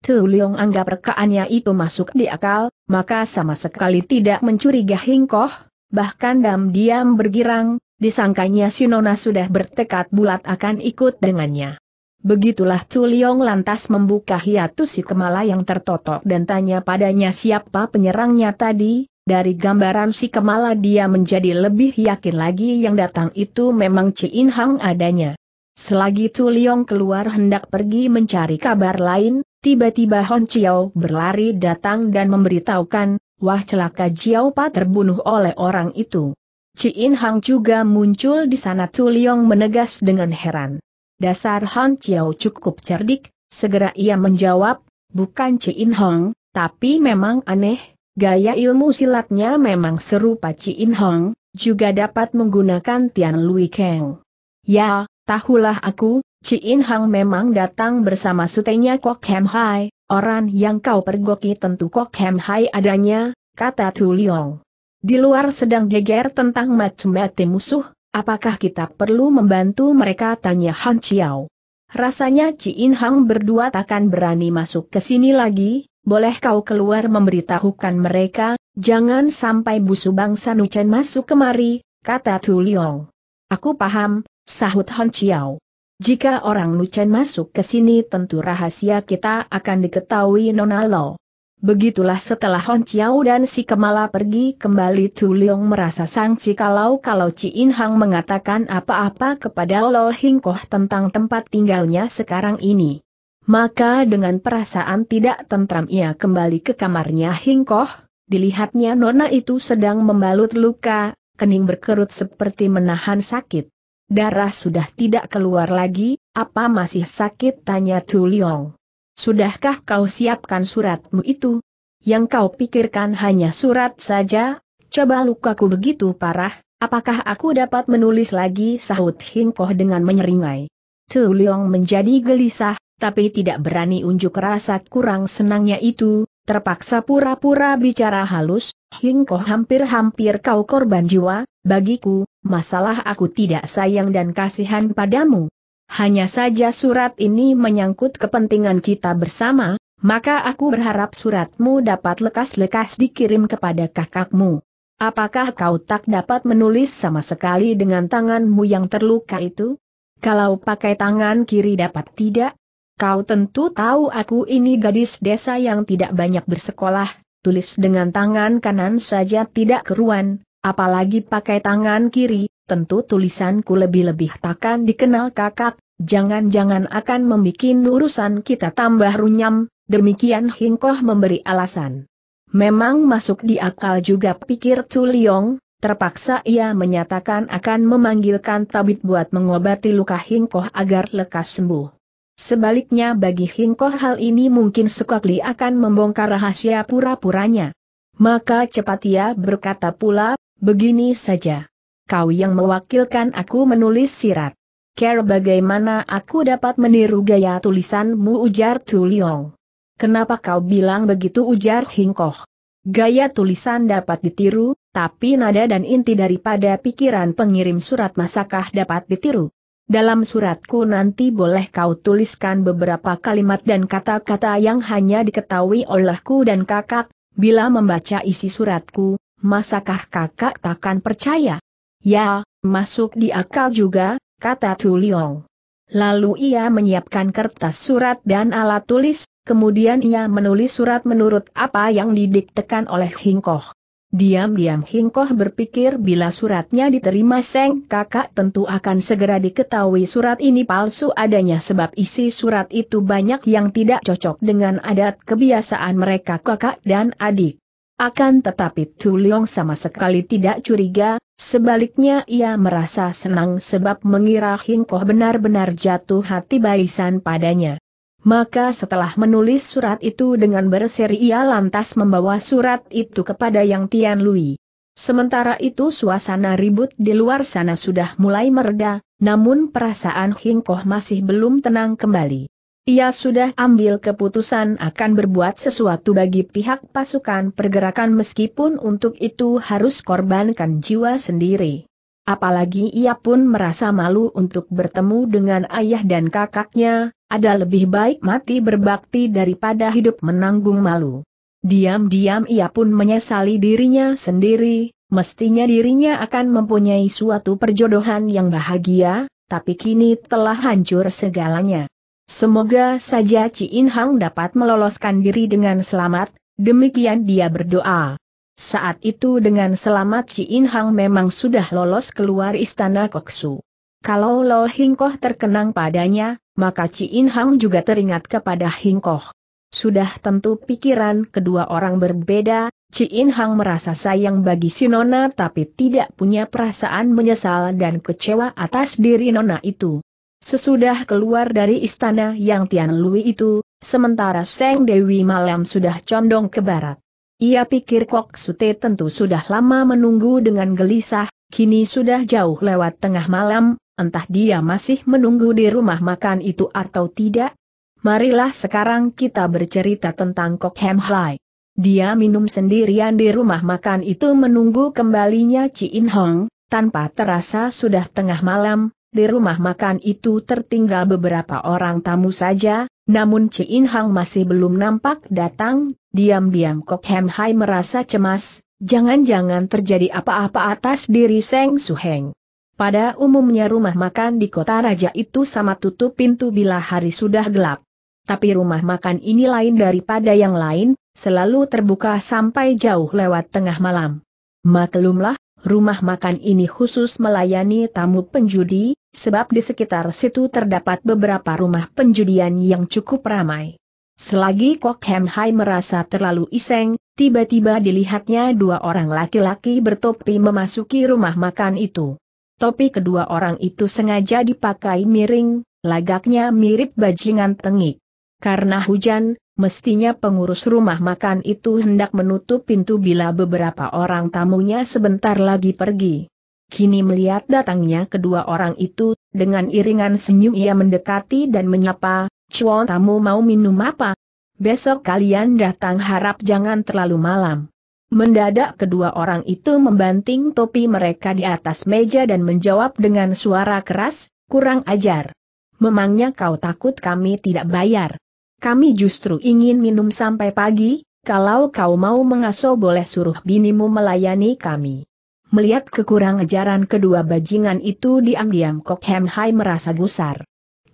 Tu Leong anggap rekaannya itu masuk di akal, maka sama sekali tidak mencuriga Hingkoh, bahkan dam diam bergirang, disangkanya Sinona sudah bertekad bulat akan ikut dengannya. Begitulah Liong lantas membuka hiatus si Kemala yang tertotok dan tanya padanya siapa penyerangnya tadi, dari gambaran si Kemala dia menjadi lebih yakin lagi yang datang itu memang In Hang adanya. Selagi Liong keluar hendak pergi mencari kabar lain, tiba-tiba Hon Chiao berlari datang dan memberitahukan, wah celaka Jiao Pa terbunuh oleh orang itu. In Hang juga muncul di sana Liong menegas dengan heran. Dasar Han Chiao cukup cerdik, segera ia menjawab, bukan In Hong, tapi memang aneh, gaya ilmu silatnya memang serupa In Hong, juga dapat menggunakan Tian Lui Kang. Ya, tahulah aku, In Hong memang datang bersama sutenya Kok Hem Hai, orang yang kau pergoki tentu Kok Hem Hai adanya, kata Tu Liong. Di luar sedang geger tentang macam-macam musuh, Apakah kita perlu membantu mereka? Tanya Han Chiao. Rasanya In Hang berdua takkan berani masuk ke sini lagi, boleh kau keluar memberitahukan mereka, jangan sampai busu bangsa Nuchen masuk kemari, kata Tu Liong. Aku paham, sahut Han Chiao. Jika orang Nuchen masuk ke sini tentu rahasia kita akan diketahui Nona Lo. Begitulah setelah Hon Chiao dan si Kemala pergi kembali Tu Leong merasa sangsi kalau-kalau Ci In Hang mengatakan apa-apa kepada Lo Hing Koh tentang tempat tinggalnya sekarang ini. Maka dengan perasaan tidak tentram ia kembali ke kamarnya Hing Koh, dilihatnya Nona itu sedang membalut luka, kening berkerut seperti menahan sakit. Darah sudah tidak keluar lagi, apa masih sakit tanya Tu Leong. Sudahkah kau siapkan suratmu itu? Yang kau pikirkan hanya surat saja, coba lukaku begitu parah, apakah aku dapat menulis lagi sahut Hinkoh dengan menyeringai. Tu Leong menjadi gelisah, tapi tidak berani unjuk rasa kurang senangnya itu, terpaksa pura-pura bicara halus, Hinkoh hampir-hampir kau korban jiwa, bagiku, masalah aku tidak sayang dan kasihan padamu. Hanya saja surat ini menyangkut kepentingan kita bersama, maka aku berharap suratmu dapat lekas-lekas dikirim kepada kakakmu. Apakah kau tak dapat menulis sama sekali dengan tanganmu yang terluka itu? Kalau pakai tangan kiri dapat tidak? Kau tentu tahu aku ini gadis desa yang tidak banyak bersekolah, tulis dengan tangan kanan saja tidak keruan, apalagi pakai tangan kiri, tentu tulisanku lebih-lebih takkan dikenal kakak, jangan-jangan akan membuat urusan kita tambah runyam, demikian Hingkoh memberi alasan. Memang masuk di akal juga pikir Tuliong, terpaksa ia menyatakan akan memanggilkan tabib buat mengobati luka Hingkoh agar lekas sembuh. Sebaliknya bagi Hingkoh hal ini mungkin sekali akan membongkar rahasia pura-puranya. Maka cepat ia berkata pula, begini saja kau yang mewakilkan aku menulis sirat. Care bagaimana aku dapat meniru gaya tulisanmu ujar Tuliong. Kenapa kau bilang begitu ujar Hingkoh? Gaya tulisan dapat ditiru, tapi nada dan inti daripada pikiran pengirim surat masakah dapat ditiru? Dalam suratku nanti boleh kau tuliskan beberapa kalimat dan kata-kata yang hanya diketahui olehku dan kakak, bila membaca isi suratku, masakah kakak takkan percaya? Ya, masuk di akal juga, kata Tu Liong. Lalu ia menyiapkan kertas surat dan alat tulis, kemudian ia menulis surat menurut apa yang didiktekan oleh Hingkoh. Diam-diam Hingkoh berpikir bila suratnya diterima Seng kakak tentu akan segera diketahui surat ini palsu adanya sebab isi surat itu banyak yang tidak cocok dengan adat kebiasaan mereka kakak dan adik. Akan tetapi Tu Leong sama sekali tidak curiga, sebaliknya ia merasa senang sebab mengira Hingkoh benar-benar jatuh hati baisan padanya. Maka setelah menulis surat itu dengan berseri ia lantas membawa surat itu kepada Yang Tian Lui. Sementara itu suasana ribut di luar sana sudah mulai mereda, namun perasaan Hingkoh masih belum tenang kembali. Ia sudah ambil keputusan akan berbuat sesuatu bagi pihak pasukan pergerakan meskipun untuk itu harus korbankan jiwa sendiri. Apalagi ia pun merasa malu untuk bertemu dengan ayah dan kakaknya, ada lebih baik mati berbakti daripada hidup menanggung malu. Diam-diam ia pun menyesali dirinya sendiri, mestinya dirinya akan mempunyai suatu perjodohan yang bahagia, tapi kini telah hancur segalanya. Semoga saja Ci In Hang dapat meloloskan diri dengan selamat, demikian dia berdoa. Saat itu dengan selamat Ci In Hang memang sudah lolos keluar istana Koksu. Kalau Lo Hingkoh terkenang padanya, maka Ci In Hang juga teringat kepada Hingkoh. Sudah tentu pikiran kedua orang berbeda, Ci In Hang merasa sayang bagi si Nona tapi tidak punya perasaan menyesal dan kecewa atas diri Nona itu. Sesudah keluar dari istana yang Tian Lui itu, sementara Seng Dewi malam sudah condong ke barat. Ia pikir Kok Sute tentu sudah lama menunggu dengan gelisah, kini sudah jauh lewat tengah malam, entah dia masih menunggu di rumah makan itu atau tidak. Marilah sekarang kita bercerita tentang Kok Hem Hai. Dia minum sendirian di rumah makan itu menunggu kembalinya Ci In Hong, tanpa terasa sudah tengah malam, di rumah makan itu tertinggal beberapa orang tamu saja, namun In Hang masih belum nampak datang, diam-diam Kok Hem Hai merasa cemas, jangan-jangan terjadi apa-apa atas diri Seng Su Heng. Pada umumnya rumah makan di kota raja itu sama tutup pintu bila hari sudah gelap. Tapi rumah makan ini lain daripada yang lain, selalu terbuka sampai jauh lewat tengah malam. Maklumlah, rumah makan ini khusus melayani tamu penjudi, sebab di sekitar situ terdapat beberapa rumah penjudian yang cukup ramai. Selagi Kok Hem Hai merasa terlalu iseng, tiba-tiba dilihatnya dua orang laki-laki bertopi memasuki rumah makan itu. Topi kedua orang itu sengaja dipakai miring, lagaknya mirip bajingan tengik. Karena hujan, mestinya pengurus rumah makan itu hendak menutup pintu bila beberapa orang tamunya sebentar lagi pergi. Kini melihat datangnya kedua orang itu, dengan iringan senyum ia mendekati dan menyapa, Cuan tamu mau minum apa? Besok kalian datang harap jangan terlalu malam. Mendadak kedua orang itu membanting topi mereka di atas meja dan menjawab dengan suara keras, kurang ajar. Memangnya kau takut kami tidak bayar? Kami justru ingin minum sampai pagi, kalau kau mau mengasuh boleh suruh binimu melayani kami. Melihat kekurang ajaran kedua bajingan itu diam-diam Kok Hem Hai merasa gusar.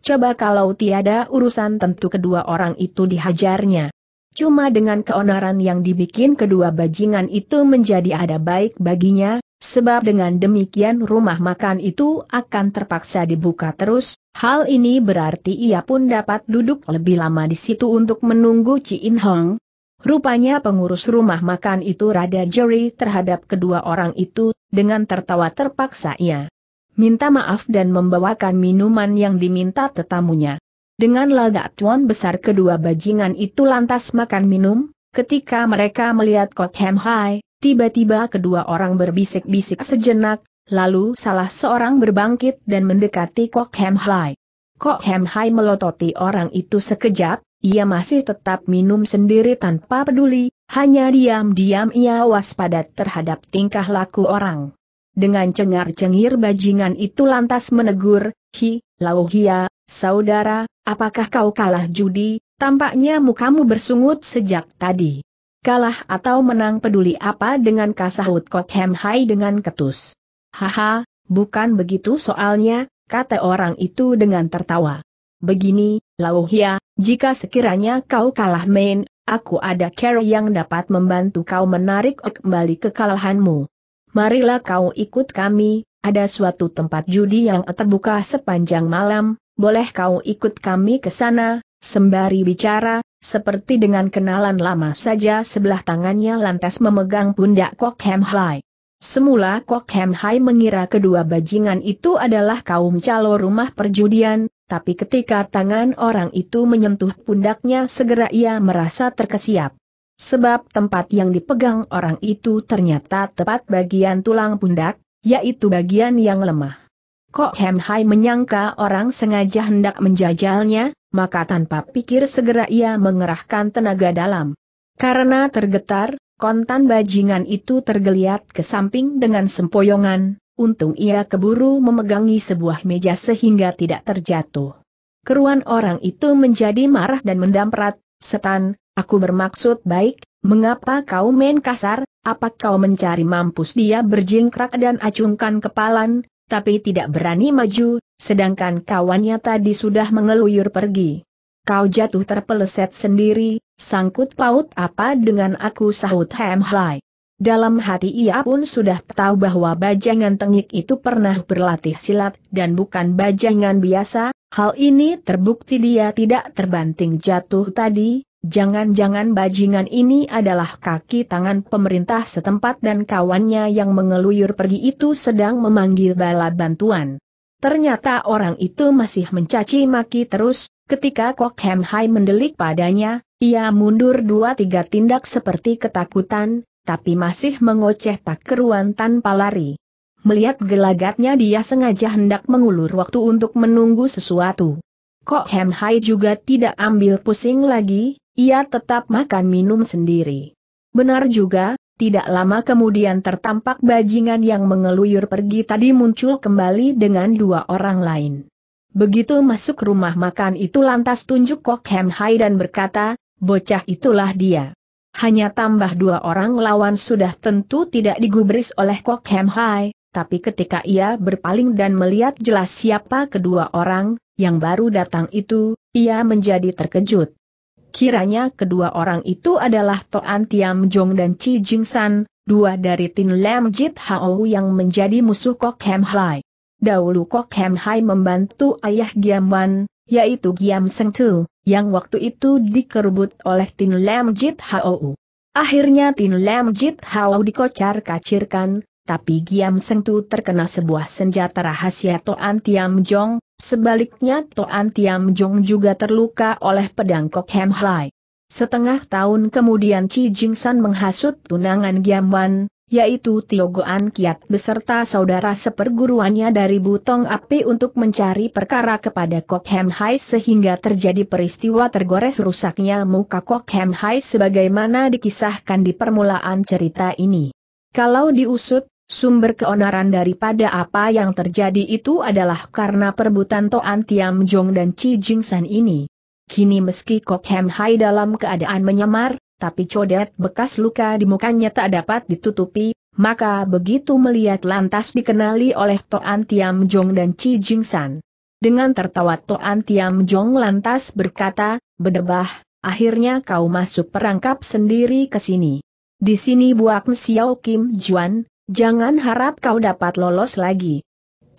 Coba kalau tiada urusan tentu kedua orang itu dihajarnya. Cuma dengan keonaran yang dibikin kedua bajingan itu menjadi ada baik baginya, Sebab dengan demikian rumah makan itu akan terpaksa dibuka terus, hal ini berarti ia pun dapat duduk lebih lama di situ untuk menunggu Ci In Hong. Rupanya pengurus rumah makan itu rada jeri terhadap kedua orang itu, dengan tertawa terpaksa ia minta maaf dan membawakan minuman yang diminta tetamunya. Dengan lagak tuan besar kedua bajingan itu lantas makan minum, ketika mereka melihat Kok Hem Hai, Tiba-tiba kedua orang berbisik-bisik sejenak, lalu salah seorang berbangkit dan mendekati Kok Hem Hai. Kok Hem Hai melototi orang itu sekejap, ia masih tetap minum sendiri tanpa peduli, hanya diam-diam ia waspada terhadap tingkah laku orang. Dengan cengar-cengir bajingan itu lantas menegur, Hi, Lauhia, saudara, apakah kau kalah judi, tampaknya mukamu bersungut sejak tadi kalah atau menang peduli apa dengan kasahut Kot Hem Hai dengan ketus. Haha, bukan begitu soalnya, kata orang itu dengan tertawa. Begini, Lauhia, jika sekiranya kau kalah main, aku ada care yang dapat membantu kau menarik kembali kekalahanmu. Marilah kau ikut kami, ada suatu tempat judi yang terbuka sepanjang malam, boleh kau ikut kami ke sana, Sembari bicara, seperti dengan kenalan lama saja sebelah tangannya lantas memegang pundak Kok Hem Hai. Semula Kok Hem Hai mengira kedua bajingan itu adalah kaum calo rumah perjudian, tapi ketika tangan orang itu menyentuh pundaknya segera ia merasa terkesiap. Sebab tempat yang dipegang orang itu ternyata tepat bagian tulang pundak, yaitu bagian yang lemah. Kok Hem Hai menyangka orang sengaja hendak menjajalnya, maka tanpa pikir segera ia mengerahkan tenaga dalam. Karena tergetar, kontan bajingan itu tergeliat ke samping dengan sempoyongan, untung ia keburu memegangi sebuah meja sehingga tidak terjatuh. Keruan orang itu menjadi marah dan mendamprat, setan, aku bermaksud baik, mengapa kau main kasar, apa kau mencari mampus dia berjingkrak dan acungkan kepalan, tapi tidak berani maju, sedangkan kawannya tadi sudah mengeluyur pergi. Kau jatuh terpeleset sendiri, sangkut paut apa dengan aku sahut Hem Hai. Dalam hati ia pun sudah tahu bahwa bajangan tengik itu pernah berlatih silat dan bukan bajangan biasa, hal ini terbukti dia tidak terbanting jatuh tadi, Jangan-jangan bajingan ini adalah kaki tangan pemerintah setempat dan kawannya yang mengeluyur pergi itu sedang memanggil bala bantuan. Ternyata orang itu masih mencaci maki terus, ketika Kok Hem Hai mendelik padanya, ia mundur dua tiga tindak seperti ketakutan, tapi masih mengoceh tak keruan tanpa lari. Melihat gelagatnya dia sengaja hendak mengulur waktu untuk menunggu sesuatu. Kok Hem Hai juga tidak ambil pusing lagi, ia tetap makan minum sendiri. Benar juga, tidak lama kemudian tertampak bajingan yang mengeluyur pergi tadi muncul kembali dengan dua orang lain. Begitu masuk rumah makan itu lantas tunjuk Kok Hem Hai dan berkata, bocah itulah dia. Hanya tambah dua orang lawan sudah tentu tidak digubris oleh Kok Hem Hai, tapi ketika ia berpaling dan melihat jelas siapa kedua orang yang baru datang itu, ia menjadi terkejut. Kiranya kedua orang itu adalah Toan Tiam Jong dan Chi Jing San, dua dari Tin Lam Jit Hao yang menjadi musuh Kok Hem Hai. Dahulu Kok Hem Hai membantu ayah Giam Wan, yaitu Giam Seng Tu, yang waktu itu dikerubut oleh Tin Lam Jit Hao. Akhirnya Tin Lam Jit Hao dikocar-kacirkan, tapi Giam Seng terkena sebuah senjata rahasia Toan Tiam Jong, sebaliknya Toan Tiam Jong juga terluka oleh pedang Kok Hem Hai. Setengah tahun kemudian Chi Jing San menghasut tunangan Giam Wan, yaitu Goan Kiat beserta saudara seperguruannya dari Butong Api untuk mencari perkara kepada Kok Hem Hai sehingga terjadi peristiwa tergores rusaknya muka Kok Hem Hai sebagaimana dikisahkan di permulaan cerita ini. Kalau diusut, Sumber keonaran daripada apa yang terjadi itu adalah karena perbutan Toan Tiam Jong dan Chi Jing San ini. Kini meski Kok Hem Hai dalam keadaan menyamar, tapi codet bekas luka di mukanya tak dapat ditutupi, maka begitu melihat lantas dikenali oleh Toan Tiam Jong dan Chi Jing San. Dengan tertawa Toan Tiam Jong lantas berkata, berdebah, akhirnya kau masuk perangkap sendiri ke sini. Di sini Buak Xiao Kim Juan, Jangan harap kau dapat lolos lagi.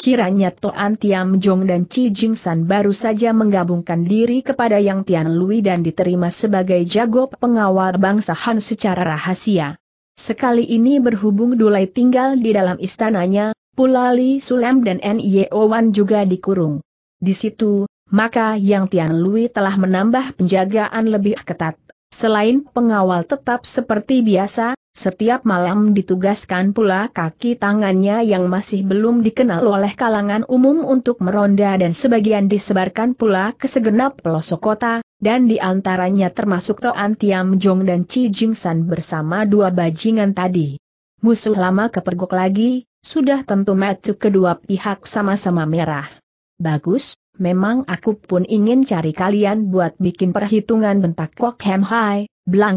Kiranya Toan Tiam Jong dan Chi Jing San baru saja menggabungkan diri kepada Yang Tian Lui dan diterima sebagai jago pengawal bangsa Han secara rahasia. Sekali ini berhubung Dulai tinggal di dalam istananya, pula Li Sulem dan Nye Owan juga dikurung. Di situ, maka Yang Tian Lui telah menambah penjagaan lebih ketat. Selain pengawal tetap seperti biasa, setiap malam ditugaskan pula kaki tangannya yang masih belum dikenal oleh kalangan umum untuk meronda dan sebagian disebarkan pula ke segenap pelosok kota, dan di antaranya termasuk Toan Tiam Jong dan Chi Jing San bersama dua bajingan tadi. Musuh lama kepergok lagi, sudah tentu matu kedua pihak sama-sama merah. Bagus, memang aku pun ingin cari kalian buat bikin perhitungan bentak Kok Hem Hai,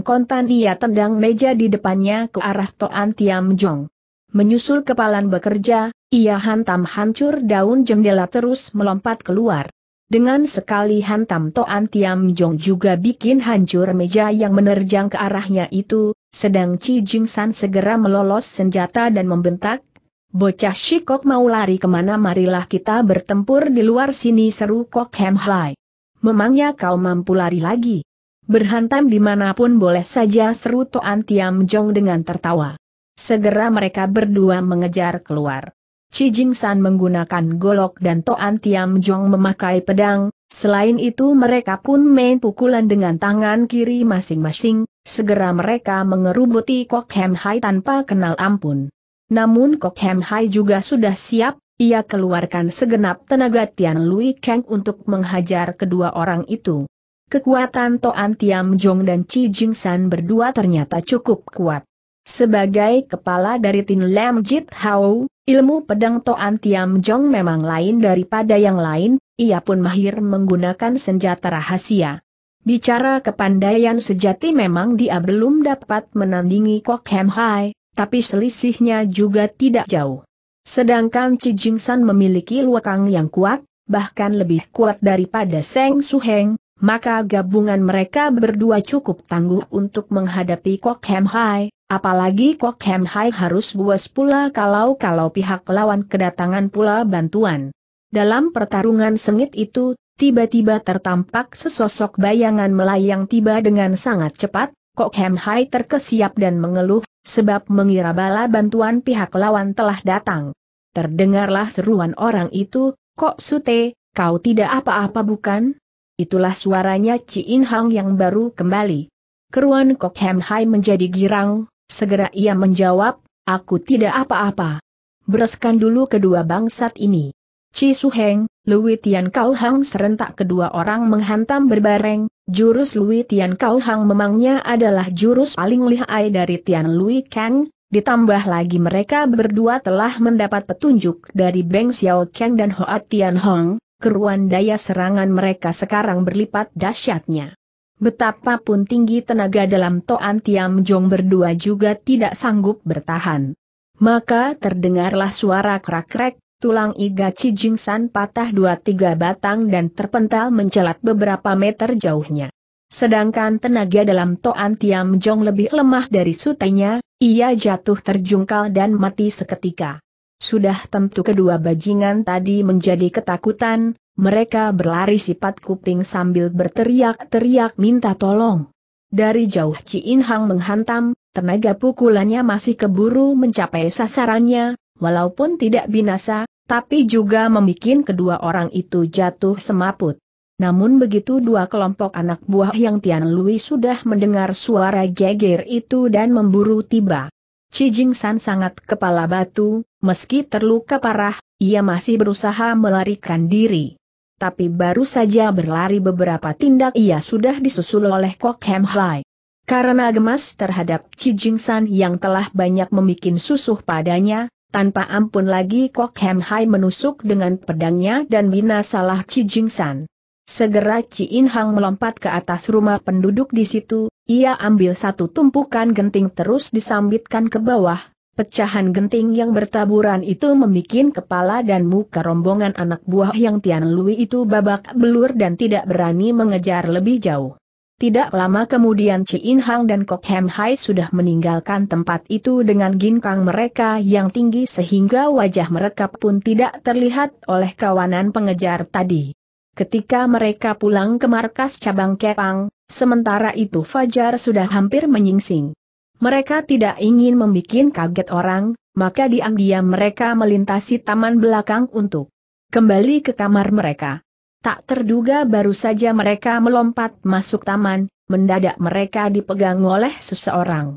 kontan ia tendang meja di depannya ke arah Toan Tiam Jong. Menyusul kepalan bekerja, ia hantam hancur daun jendela terus melompat keluar. Dengan sekali hantam Toan Tiam Jong juga bikin hancur meja yang menerjang ke arahnya itu, sedang Ci Jing San segera melolos senjata dan membentak, Bocah Shikok mau lari kemana marilah kita bertempur di luar sini seru Kok Hem Hai. Memangnya kau mampu lari lagi? Berhantam dimanapun boleh saja seru Toan Tiam Jong dengan tertawa. Segera mereka berdua mengejar keluar. Chi Jing San menggunakan golok dan Toan Tiam Jong memakai pedang, selain itu mereka pun main pukulan dengan tangan kiri masing-masing, segera mereka mengerubuti Kok Hem Hai tanpa kenal ampun. Namun Kok Hem Hai juga sudah siap, ia keluarkan segenap tenaga Tian Lui Kang untuk menghajar kedua orang itu. Kekuatan Toan Tiam Jong dan Chi Jing San berdua ternyata cukup kuat. Sebagai kepala dari Tin Lam Jit Hao, ilmu pedang Toan Tiam Jong memang lain daripada yang lain, ia pun mahir menggunakan senjata rahasia. Bicara kepandaian sejati memang dia belum dapat menandingi Kok Hem Hai, tapi selisihnya juga tidak jauh. Sedangkan Ci Jingsan memiliki luakang yang kuat, bahkan lebih kuat daripada Seng Suheng, maka gabungan mereka berdua cukup tangguh untuk menghadapi Kok Hem Hai, apalagi Kok Hem Hai harus buas pula kalau-kalau pihak lawan kedatangan pula bantuan. Dalam pertarungan sengit itu, tiba-tiba tertampak sesosok bayangan melayang tiba dengan sangat cepat, Kok Ham Hai terkesiap dan mengeluh, sebab mengira bala bantuan pihak lawan telah datang. Terdengarlah seruan orang itu, Kok Sute, kau tidak apa-apa bukan? Itulah suaranya Ci In Hang yang baru kembali. Keruan Kok Ham Hai menjadi girang, segera ia menjawab, aku tidak apa-apa. Bereskan dulu kedua bangsat ini. Ci Heng, Lui Tian Kau Hang serentak kedua orang menghantam berbareng, Jurus Lui Tian Kau Hang memangnya adalah jurus paling lihai dari Tian Lui Kang, ditambah lagi mereka berdua telah mendapat petunjuk dari Beng Xiao Kang dan Hoat Tian Hong, keruan daya serangan mereka sekarang berlipat dahsyatnya. Betapapun tinggi tenaga dalam Toan Tiam Jong berdua juga tidak sanggup bertahan. Maka terdengarlah suara krak-krek, tulang iga Cijingsan patah dua tiga batang dan terpental mencelat beberapa meter jauhnya. Sedangkan tenaga dalam Toan Tiam Jong lebih lemah dari sutenya, ia jatuh terjungkal dan mati seketika. Sudah tentu kedua bajingan tadi menjadi ketakutan, mereka berlari sifat kuping sambil berteriak-teriak minta tolong. Dari jauh Ciin Hang menghantam, tenaga pukulannya masih keburu mencapai sasarannya, walaupun tidak binasa, tapi juga membuat kedua orang itu jatuh semaput. Namun begitu dua kelompok anak buah yang Tian Lui sudah mendengar suara geger itu dan memburu tiba. Chi Jing San sangat kepala batu, meski terluka parah, ia masih berusaha melarikan diri. Tapi baru saja berlari beberapa tindak ia sudah disusul oleh Kok Hem Hai. Karena gemas terhadap Chi Jing San yang telah banyak membuat susuh padanya, tanpa ampun lagi Kok Hem Hai menusuk dengan pedangnya dan binasalah Ci Jing San. Segera Ci In Hang melompat ke atas rumah penduduk di situ, ia ambil satu tumpukan genting terus disambitkan ke bawah, pecahan genting yang bertaburan itu membuat kepala dan muka rombongan anak buah yang Tian Lui itu babak belur dan tidak berani mengejar lebih jauh. Tidak lama kemudian Chi In Hang dan Kok Hem Hai sudah meninggalkan tempat itu dengan ginkang mereka yang tinggi sehingga wajah mereka pun tidak terlihat oleh kawanan pengejar tadi. Ketika mereka pulang ke markas cabang Kepang, sementara itu Fajar sudah hampir menyingsing. Mereka tidak ingin membuat kaget orang, maka diam-diam mereka melintasi taman belakang untuk kembali ke kamar mereka. Tak terduga baru saja mereka melompat masuk taman, mendadak mereka dipegang oleh seseorang.